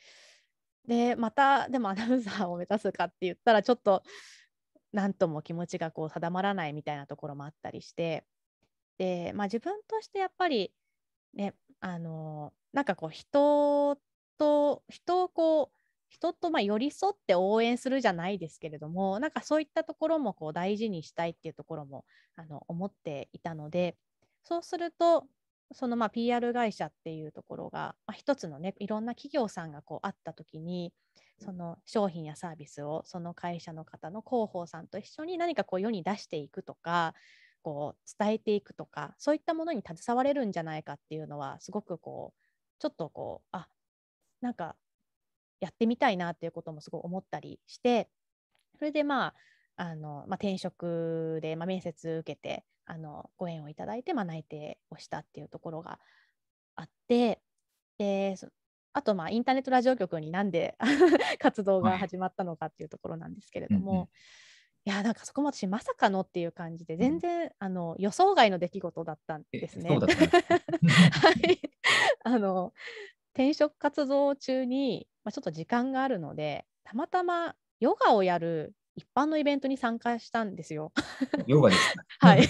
でまたでもアナウンサーを目指すかって言ったらちょっと何とも気持ちがこう定まらないみたいなところもあったりしてで、まあ、自分としてやっぱりね、あのなんかこう人と人をこう人とま寄り添って応援するじゃないですけれどもなんかそういったところもこう大事にしたいっていうところもあの思っていたのでそうするとそのまあ PR 会社っていうところが、まあ、一つのねいろんな企業さんがこうあった時にその商品やサービスをその会社の方の広報さんと一緒に何かこう世に出していくとかこう伝えていくとかそういったものに携われるんじゃないかっていうのはすごくこうちょっとこうあなんかやってみたいなっていうこともすごい思ったりしてそれでまああの、まあ、転職で、まあ、面接受けてあのご縁をいただいて、まあ、内定をしたっていうところがあってであとまあインターネットラジオ局になんで <laughs> 活動が始まったのかっていうところなんですけれども、いやなんかそこも私まさかのっていう感じで全然、うん、あの予想外の出来事だったんですね。<laughs> はい <laughs> あの転職活動中に、まあ、ちょっと時間があるのでたまたまヨガをやる一般のイベントに参加したんですよ。<laughs> ヨガです、かはい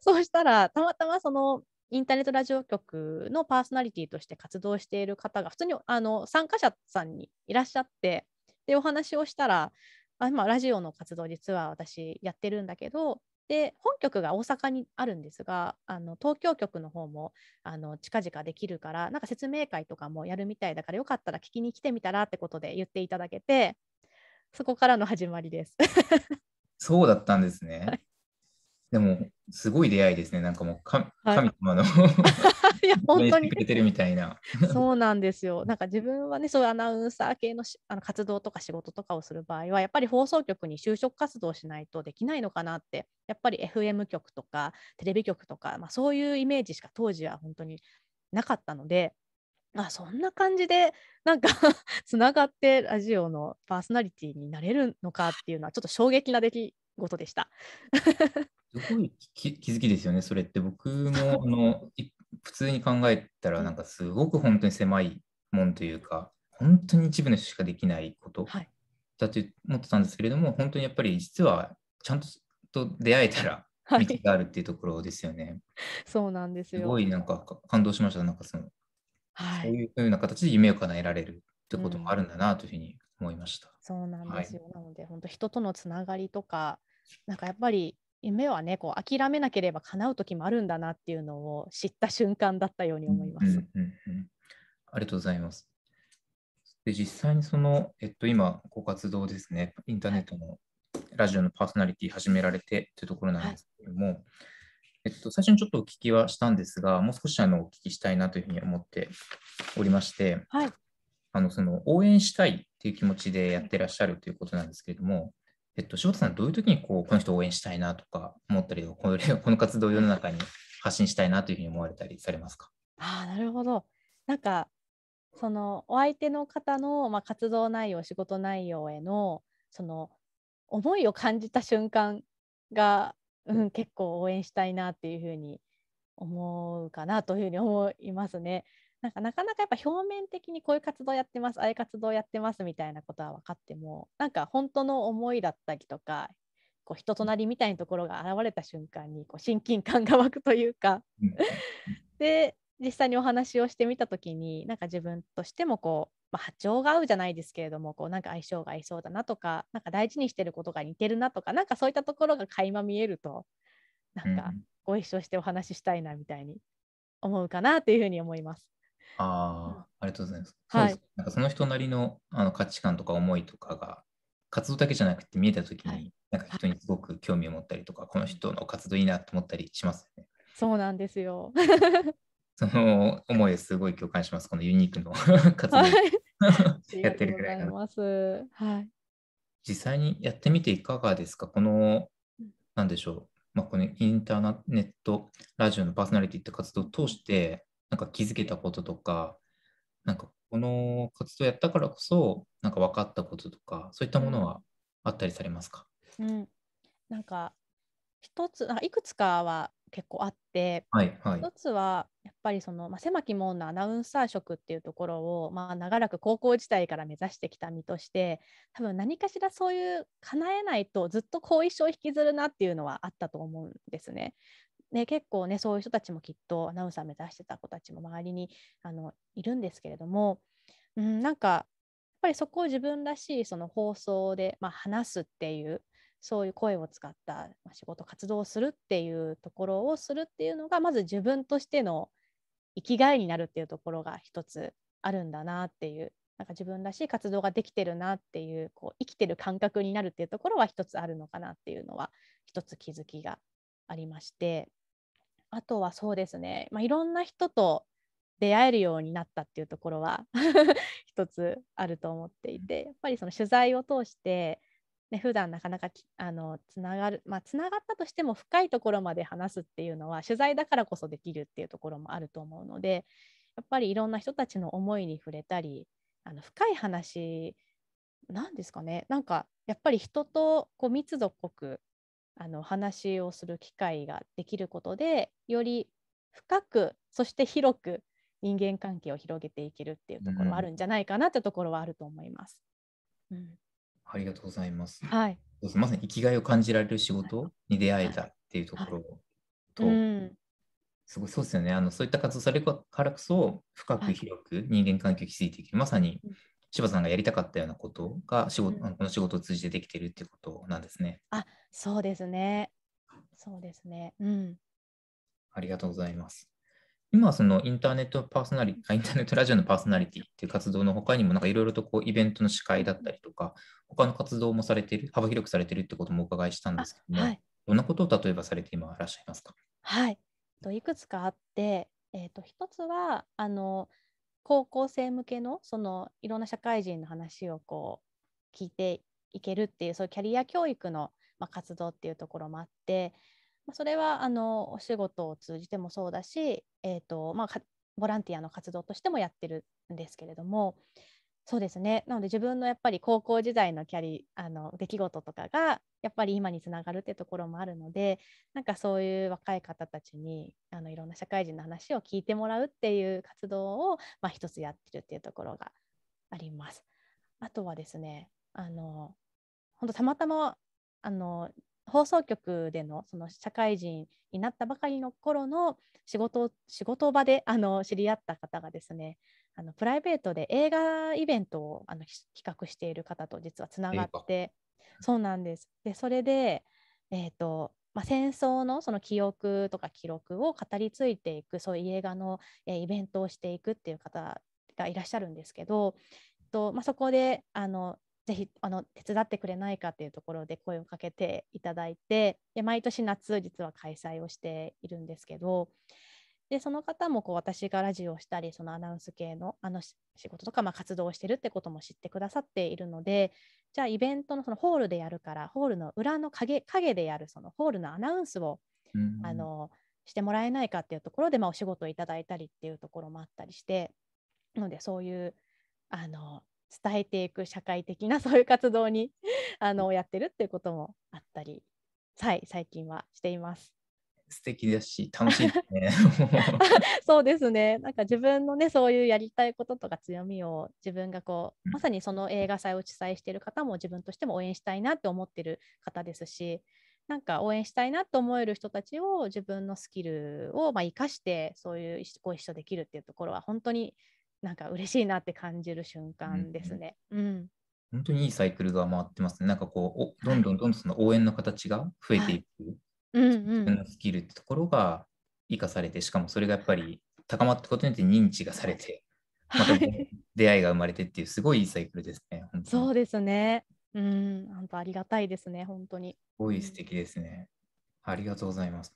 そうしたらたまたまそのインターネットラジオ局のパーソナリティとして活動している方が普通にあの参加者さんにいらっしゃってでお話をしたらあ、今ラジオの活動実は私やってるんだけどで本局が大阪にあるんですがあの東京局の方もあの近々できるからなんか説明会とかもやるみたいだからよかったら聞きに来てみたらってことで言っていただけてそこからの始まりです。<laughs> そうだったんですね。でも、すごい出会いですね。なんかもうか、神様の、<laughs> い、や本当に <laughs> くれてるみたいな。そうなんですよ。なんか自分はね、そういうアナウンサー系のあの活動とか仕事とかをする場合は、やっぱり放送局に就職活動しないとできないのかなって、やっぱり FM 局とかテレビ局とか、まあ、そういうイメージしか当時は本当になかったので、あそんな感じでなんかつ <laughs> ながってラジオのパーソナリティになれるのかっていうのはちょっと衝撃な出来ごとでした。すごい気気づきですよね、それって僕もあの普通に考えたらなんかすごく本当に狭いもんというか本当に一部の人しかできないことだと思ってたんですけれども、はい、本当にやっぱり実はちゃんとと出会えたら道があるっていうところですよね。はい、そうなんですよ。すごいなんか感動しました。なんかその、はい、そういうような形で夢を叶えられるってこともあるんだなというふうに思いました。うん、そうなんですよ。なので本当人とのつながりとかなんかやっぱり夢はねこう諦めなければ叶う時もあるんだなっていうのを知った瞬間だったように思います。うんうんうん、ありがとうございます。で実際にその、えっと、今ご活動ですねインターネットの、ラジオのパーソナリティ始められてというところなんですけれども、はい、えっと、最初にちょっとお聞きはしたんですがもう少しあのお聞きしたいなというふうに思っておりまして、はい、あのその応援したいという気持ちでやってらっしゃるということなんですけれども、えっと、柴田さん、どういう時にこうこの人を応援したいなとか思ったりこの、<laughs> この活動を世の中に発信したいなというふうに思われたりされますかあなるほど。なんか、そのお相手の方の、まあ、活動内容、仕事内容へのその思いを感じた瞬間が、うん、結構応援したいなっていうふうに思うかなというふうに思いますね。なんかなかなかやっぱ表面的にこういう活動やってますああいう活動やってますみたいなことは分かってもなんか本当の思いだったりとかこう人となりみたいなところが現れた瞬間にこう親近感が湧くというか <laughs> で実際にお話をしてみた時になんか自分としてもこう、まあ、波長が合うじゃないですけれどもこうなんか相性が合いそうだなとかなんか大事にしてることが似てるなとかなんかそういったところが垣間見えるとなんかご一緒してお話ししたいなみたいに思うかなというふうに思います。あありがとうございます。はい、なんかその人なりのあの価値観とか思いとかが活動だけじゃなくて見えた時に、はい、なんか人にすごく興味を持ったりとか、はい、この人の活動いいなと思ったりしますよね。そうなんですよ。<laughs> その思いすごい共感します。このユニークの <laughs> 活動、はい、<laughs> やってるぐらいまはい。実際にやってみていかがですか。このなんでしょう。まあこのインターネットラジオのパーソナリティって活動を通して、なんか気づけたこととか、なんかこの活動やったからこそ、なんか分かったこととか、そういったものはあったりされますか、うん、うん、なんか一ついくつかは結構あって、はいはい、一つはやっぱりその、まあ、狭き門のアナウンサー職っていうところを、まあ、長らく高校時代から目指してきた身として多分何かしらそういう叶えないとずっと後遺症を引きずるなっていうのはあったと思うんですね。ね、結構ねそういう人たちもきっとアナウンサー目指してた子たちも周りにあのいるんですけれども、うん、なんかやっぱりそこを自分らしいその放送で、まあ、話すっていうそういう声を使った仕事活動をするっていうところをするっていうのがまず自分としての生きがいになるっていうところが一つあるんだなっていうなんか自分らしい活動ができてるなっていうこう生きてる感覚になるっていうところは一つあるのかなっていうのは一つ気づきがありましてあとはそうですね、まあ、いろんな人と出会えるようになったっていうところは <laughs> 一つあると思っていてやっぱりその取材を通して、ね、普段なかなかあのつながるまあつながったとしても深いところまで話すっていうのは取材だからこそできるっていうところもあると思うのでやっぱりいろんな人たちの思いに触れたりあの深い話なんですかねなんかやっぱり人とこう密度濃くあの話をする機会ができることでより深くそして広く人間関係を広げていけるっていうところもあるんじゃないかなってところはあると思います。うん、ありがとうございます。はい、まさに生きがいを感じられる仕事に出会えたっていうところと、はいはいうん、すごいそうですよねあのそういった活動されるからこそ深く広く人間関係を築いていける、まさに柴さんがやりたかったようなことが仕事、うん、この仕事を通じてできてるっていうことなんですね。あそうですね。そうですね。うん。ありがとうございます。今そのインターネットパーソナリティ、インターネットラジオのパーソナリティっていう活動の他にも、なんかいろいろとこうイベントの司会だったりとか、他の活動もされている、幅広くされているってこともお伺いしたんですけども、はい、どんなことを例えばされて今いらっしゃいますかはい。いくつかあって、えー、と一つはあの高校生向けのそのいろんな社会人の話をこう聞いていけるっていうそういうキャリア教育の、まあ、活動っていうところもあって、まあ、それはあのお仕事を通じてもそうだし、えーとまあ、ボランティアの活動としてもやってるんですけれどもそうですねなので自分のやっぱり高校時代のキャリあの出来事とかがやっぱり今につながるってところもあるのでなんかそういう若い方たちにあのいろんな社会人の話を聞いてもらうっていう活動を、まあ、一つやってるっていうところがあります。あとはですねあの本当たまたまあの放送局でのその社会人になったばかりの頃の仕事仕事場であの知り合った方がですねあのプライベートで映画イベントをあの企画している方と実はつながってそうなんです。でそれで、えーとまあ、戦争のその記憶とか記録を語り継いでいくそういう映画の、えー、イベントをしていくっていう方がいらっしゃるんですけど、とまあ、そこであのぜひあの手伝ってくれないかっていうところで声をかけていただいてで毎年夏実は開催をしているんですけどでその方もこう私がラジオをしたりそのアナウンス系のあの仕事とか、まあ、活動をしてるってことも知ってくださっているのでじゃあイベントのそのホールでやるからホールの裏の影影でやるそのホールのアナウンスを、うん、あのしてもらえないかっていうところで、まあ、お仕事をいただいたりっていうところもあったりしてのでそういうあの伝えていく社会的な <laughs> そういう活動にあのやってるっていうこともあったり、はい、最近はしています。素敵だし楽しいですね。<laughs> そうですね。なんか自分のねそういうやりたいこととか強みを自分がこうまさにその映画祭を主催している方も自分としても応援したいなって思ってる方ですし。なんか応援したいなと思える人たちを自分のスキルをまあ生かしてそういうご一緒できるっていうところは本当になんか嬉しいなって感じる瞬間ですね。うん、うん本当にいいサイクルが回ってますね。なんかこう、どんどんどんどんその応援の形が増えていく。うんうん、自分のスキルってところが生かされてしかもそれがやっぱり高まったことによって認知がされてまた出会いが生まれてっていうすごいいいサイクルですね。そうですね。うん、本当ありがたいですね、本当に。すごい素敵ですね。ありがとうございます。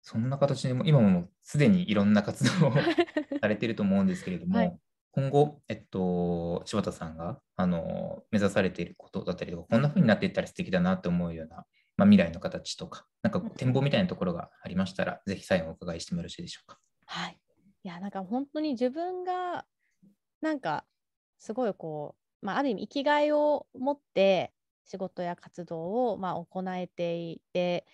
そんな形でも今もすでにいろんな活動を <laughs> されてると思うんですけれども、はい、今後、えっと、柴田さんがあの目指されていることだったりとかこんな風になっていったら素敵だなと思うようなまあ、未来の形とか、なんか展望みたいなところがありましたら、うん、ぜひ最後お伺いしてもよろしいでしょうか。はい、いやなんか本当に自分がなんかすごいこう、まあ、ある意味生きがいを持って仕事や活動をま行えていて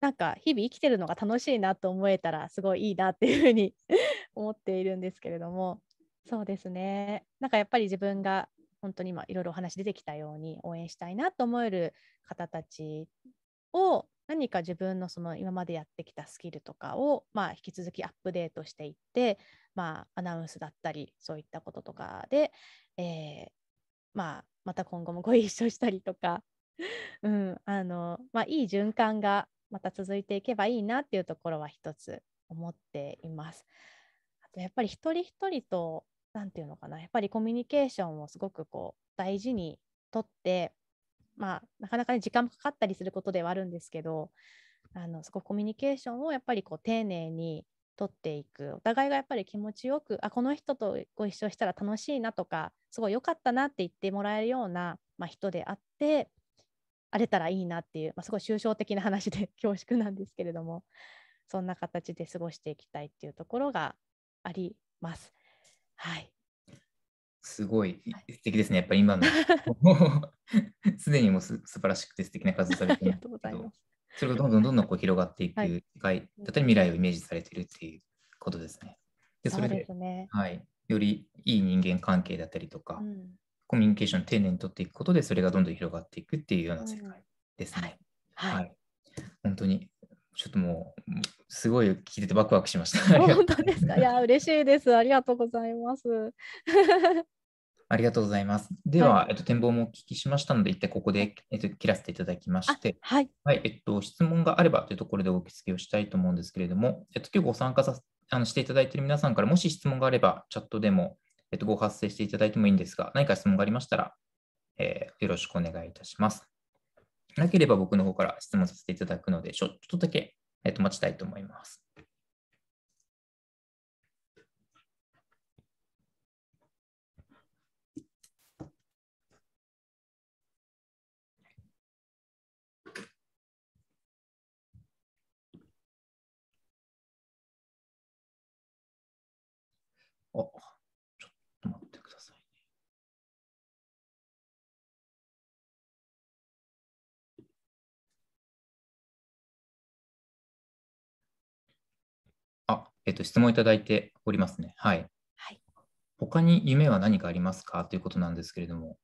なんか日々生きてるのが楽しいなと思えたらすごいいいなっていうふうに <laughs> 思っているんですけれどもそうですねなんかやっぱり自分が本当に今いろいろお話出てきたように応援したいなと思える方たちを何か自分のその今までやってきたスキルとかを、まあ、引き続きアップデートしていって、まあ、アナウンスだったりそういったこととかで、えーまあ、また今後もご一緒したりとか、うんあのまあ、いい循環がまた続いていけばいいなっていうところは一つ思っています。あとやっぱり一人一人と何て言うのかなやっぱりコミュニケーションをすごくこう大事にとってまあなかなかね時間もかかったりすることではあるんですけどあのすごくコミュニケーションをやっぱりこう丁寧に取っていくお互いがやっぱり気持ちよくあこの人とご一緒したら楽しいなとかすごい良かったなって言ってもらえるような、まあ、人であって荒れたらいいなっていう、まあ、すごい抽象的な話で <laughs> 恐縮なんですけれどもそんな形で過ごしていきたいっていうところがあります。はい。すごい素敵ですね、やっぱり今の。<laughs> すでにもうす素晴らしくて素敵な活動されてるんですけど、それがどんどんどんどんこう広がっていく世界、い、だったり未来をイメージされているっていうことですね。でそれで、ね、はい、よりいい人間関係だったりとか、うん、コミュニケーションを丁寧にとっていくことで、それがどんどん広がっていくっていうような世界ですね。うん、はい、はい、本当にちょっともう、すごい聞いててワクワクしました。<laughs> 本当ですか。いや、嬉しいです。ありがとうございます。<laughs> ありがとうございます。では、はい、えっと、展望もお聞きしましたので、一旦ここで、えっと、切らせていただきまして、はい、はい、えっと、質問があればというところでお受きをしたいと思うんですけれども、えっと、今日ご参加さあのしていただいている皆さんから、もし質問があれば、チャットでも、えっと、ご発声していただいてもいいんですが、何か質問がありましたら、えー、よろしくお願いいたします。なければ僕の方から質問させていただくので、ちょっとだけ、えっと、待ちたいと思います。おえっと、質問いただいておりますね。はい。はい、他に夢は何かありますかということなんですけれども、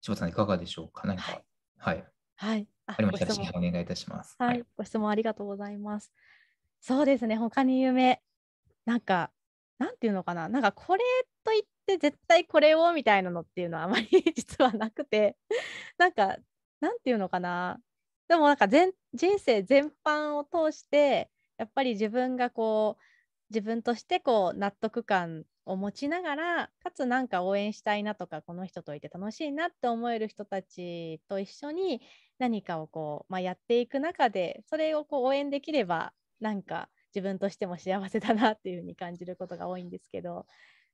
柴田さん、いかがでしょうか何か、はい。はい。ありがとうごお願いいたします。はい。ご質問ありがとうございます。そうですね、他に夢、なんか、なんていうのかな、なんかこれといって、絶対これをみたいなのっていうのはあまり <laughs> 実はなくて、なんか、なんていうのかな、でもなんか全人生全般を通してやっぱり自分がこう自分としてこう納得感を持ちながらかつなんか応援したいなとかこの人といて楽しいなって思える人たちと一緒に何かをこう、まあ、やっていく中でそれをこう応援できればなんか自分としても幸せだなっていうふうに感じることが多いんですけど、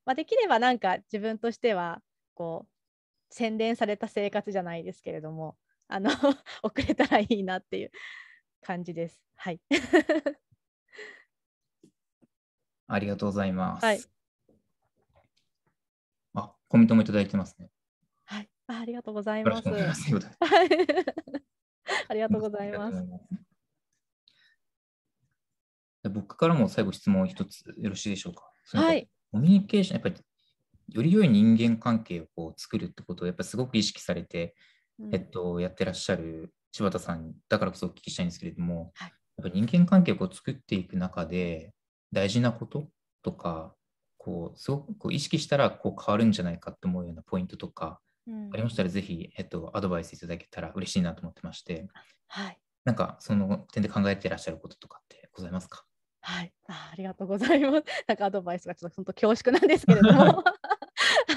まあ、できればなんか自分としてはこう洗練された生活じゃないですけれどもあの <laughs> 遅れたらいいなっていう感じです。はいありがとうございます。はい、あ、コメントもいただいてますね。はい、<laughs> ありがとうございます。ありがとうございます。僕からも最後質問一つよろしいでしょうか。はい。コミュニケーション、やっぱりより良い人間関係をこう作るってことをやっぱりすごく意識されて、うん、えっと、やってらっしゃる柴田さんだからこそお聞きしたいんですけれども、はい、やっぱ人間関係をこう作っていく中で大事なこととかこうすごく意識したらこう変わるんじゃないかって思うようなポイントとか、うん、ありましたらぜひ、えっと、アドバイスいただけたら嬉しいなと思ってまして、はい、なんかその点で考えていらっしゃることとかってございますかはいあ、ありがとうございます。なんかアドバイスがちょっと本当恐縮なんですけれども、<laughs>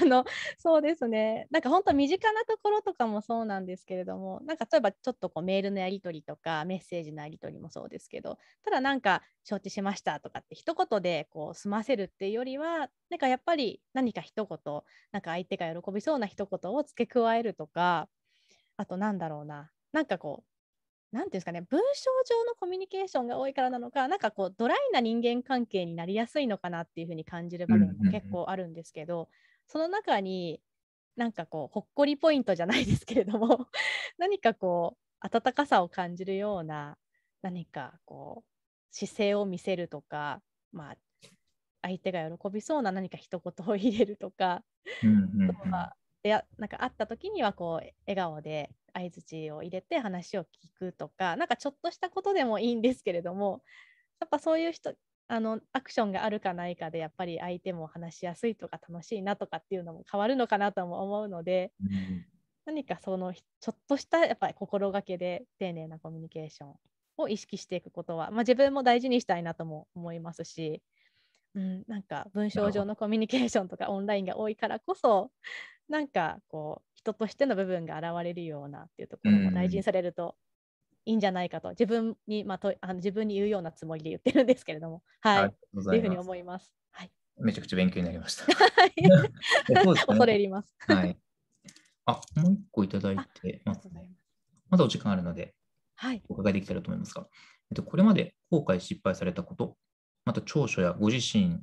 <laughs> あのそうですねなんか本当身近なところとかもそうなんですけれどもなんか例えばちょっとこうメールのやり取りとかメッセージのやり取りもそうですけどただなんか承知しましたとかって一言でこう済ませるっていうよりはなんかやっぱり何か一言なんか相手が喜びそうな一言を付け加えるとかあとなんだろうななんかこう何ていうんですかね文章上のコミュニケーションが多いからなのかなんかこうドライな人間関係になりやすいのかなっていうふうに感じる場面も結構あるんですけど、その中になんかこうほっこりポイントじゃないですけれども <laughs> 何かこう温かさを感じるような何かこう姿勢を見せるとか、まあ、相手が喜びそうな何か一言を入れるとか、うなんか会った時にはこう笑顔で相槌を入れて話を聞くとかなんかちょっとしたことでもいいんですけれどもやっぱそういう人あのアクションがあるかないかでやっぱり相手も話しやすいとか楽しいなとかっていうのも変わるのかなとも思うので、うん、何かそのちょっとしたやっぱり心がけで丁寧なコミュニケーションを意識していくことは、まあ、自分も大事にしたいなとも思いますし、うん、なんか文章上のコミュニケーションとかオンラインが多いからこそなんかこう人としての部分が現れるようなっていうところも大事にされるといいんじゃないかと自分に、まあ、とあの自分に言うようなつもりで言ってるんですけれども、はい、い、というふうに思います。はい、めちゃくちゃ勉強になりました。はい。<laughs> 恐れ入ります。はい、あもう一個いただいてます、ね、まだお時間あるので、はい、お伺いできたらと思いますが、えっと、これまで後悔失敗されたこと、また長所やご自身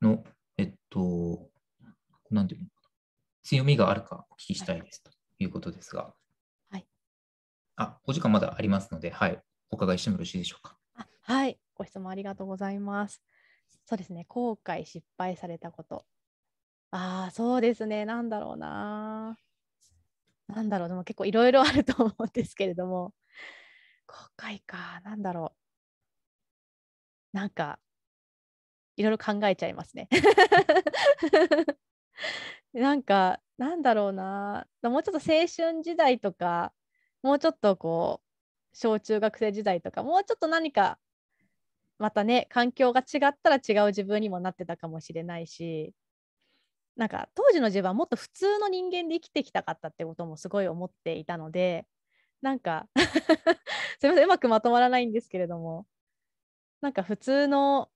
の、えっと、なんていうの強みがあるかお聞きしたいですということですが。あ、お時間まだありますので、はい、お伺いしてもよろしいでしょうか。はい、ご質問ありがとうございます。そうですね、後悔、失敗されたこと。ああ、そうですね、なんだろうな。なんだろう、でも結構いろいろあると思うんですけれども、後悔か、なんだろう。なんか、いろいろ考えちゃいますね。<laughs> なんか、なんだろうな、もうちょっと青春時代とか、もうちょっとこう小中学生時代とかもうちょっと何かまたね環境が違ったら違う自分にもなってたかもしれないしなんか当時の自分はもっと普通の人間で生きてきたかったってこともすごい思っていたのでなんか <laughs> すいませんうまくまとまらないんですけれどもなんか普通の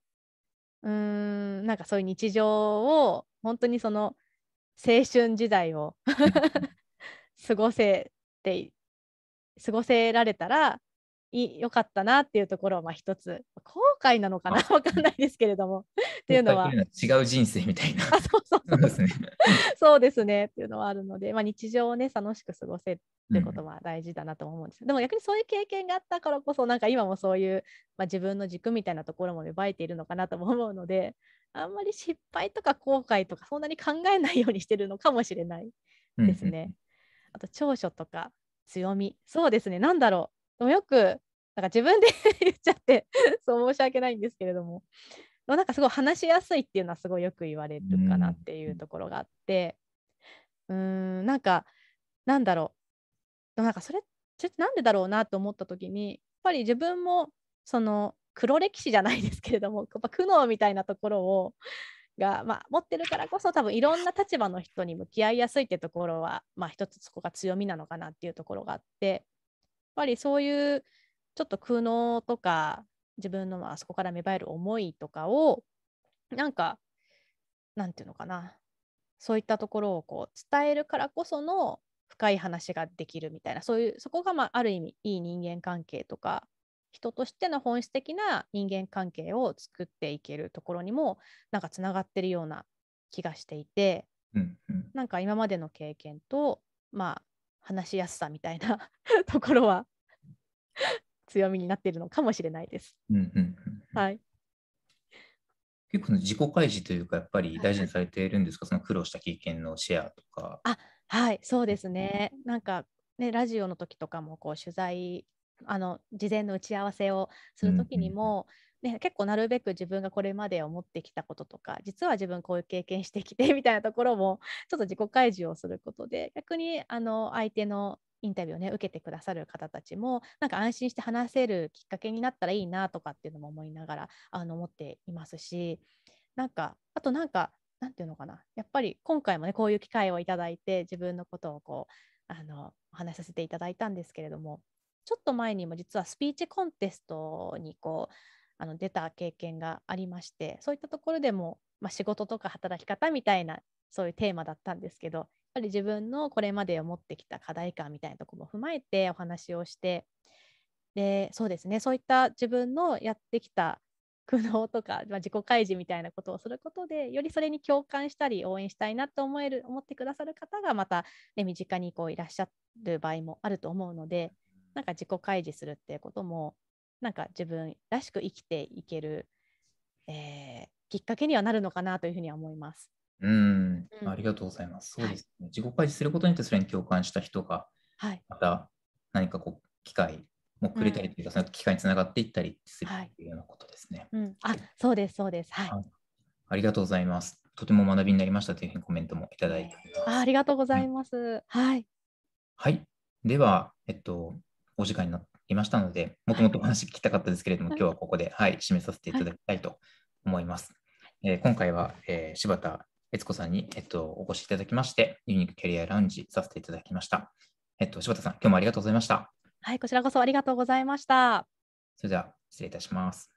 うーんなんかそういう日常を本当にその青春時代を <laughs> 過ごせて過ごせられたらいよかったなっていうところを一つ後悔なのかなわかんないですけれども <laughs> っていうのは違う人生みたいなそうそうそうですね <laughs> そうですねっていうのはあるので、まあ、日常をね楽しく過ごせってことは大事だなと思うんです、うん、でも逆にそういう経験があったからこそなんか今もそういう、まあ、自分の軸みたいなところも芽生えているのかなとも思うのであんまり失敗とか後悔とかそんなに考えないようにしてるのかもしれないですね。うんうん、あと長所とか強みそうですねなんだろうでもよくなんか自分で <laughs> 言っちゃって <laughs> そう申し訳ないんですけれどもなんかすごい話しやすいっていうのはすごいよく言われるかなっていうところがあってうんなんかなんだろうでもなんかそれちょっとなんでだろうなと思った時にやっぱり自分もその黒歴史じゃないですけれどもやっぱ苦悩みたいなところをが、まあ、持ってるからこそ多分いろんな立場の人に向き合いやすいってところは、まあ、一つそこが強みなのかなっていうところがあってやっぱりそういうちょっと苦悩とか自分のあそこから芽生える思いとかをなんかなんていうのかなそういったところをこう伝えるからこその深い話ができるみたいなそういうそこがまあある意味いい人間関係とか人としての本質的な人間関係を作っていけるところにもなんかつながってるような気がしていて、うんうん、なんか今までの経験とまあ話しやすさみたいなところは強みになってるのかもしれないです。うんうんうんはい結構自己開示というかやっぱり大事にされているんですか、その苦労した経験のシェアとか。あはいそうですね、うん、なんかねラジオの時とかもこう取材あの事前の打ち合わせをする時にも、うんうん、ね、結構なるべく自分がこれまで思ってきたこととか実は自分こういう経験してきてみたいなところも <laughs> ちょっと自己開示をすることで逆にあの相手のインタビューをね受けてくださる方たちもなんか安心して話せるきっかけになったらいいなとかっていうのも思いながらあの思っていますしなんかあとなんかなんていうのかなやっぱり今回もねこういう機会をいただいて自分のことをこうあのお話しさせていただいたんですけれどもちょっと前にも実はスピーチコンテストにこうあの出た経験がありましてそういったところでも、まあ、仕事とか働き方みたいなそういうテーマだったんですけどやっぱり自分のこれまで持ってきた課題感みたいなとこも踏まえてお話をしてでそうですねそういった自分のやってきた苦悩とか、<laughs> まあ、自己開示みたいなことをすることでよりそれに共感したり応援したいなと思える思ってくださる方がまた、ね、身近にこういらっしゃる場合もあると思うのでなんか自己開示するっていうこともなんか自分らしく生きていける、えー、きっかけにはなるのかなというふうには思います。うん、ありがとうございます。そうですね、はい、自己開示することによってそれに共感した人が、はい、また何かこう機会もくれたりというか、うん、その機会につながっていったりするというようなことですね。はい、うん、あ、そうですそうです。はい。ありがとうございます。とても学びになりましたというふうにコメントもいただいております。あ、ありがとうございます。はい。はい。では、えっと、お時間になりましたので、もともとお話聞きたかったですけれども、今日はここで、はい、締めさせていただきたいと思います。えー、今回は、えー、柴田悦子さんに、えっと、お越しいただきまして、ユニークキャリアラウンジさせていただきました。えっと、柴田さん、今日もありがとうございました。はい、こちらこそありがとうございました。それでは、失礼いたします。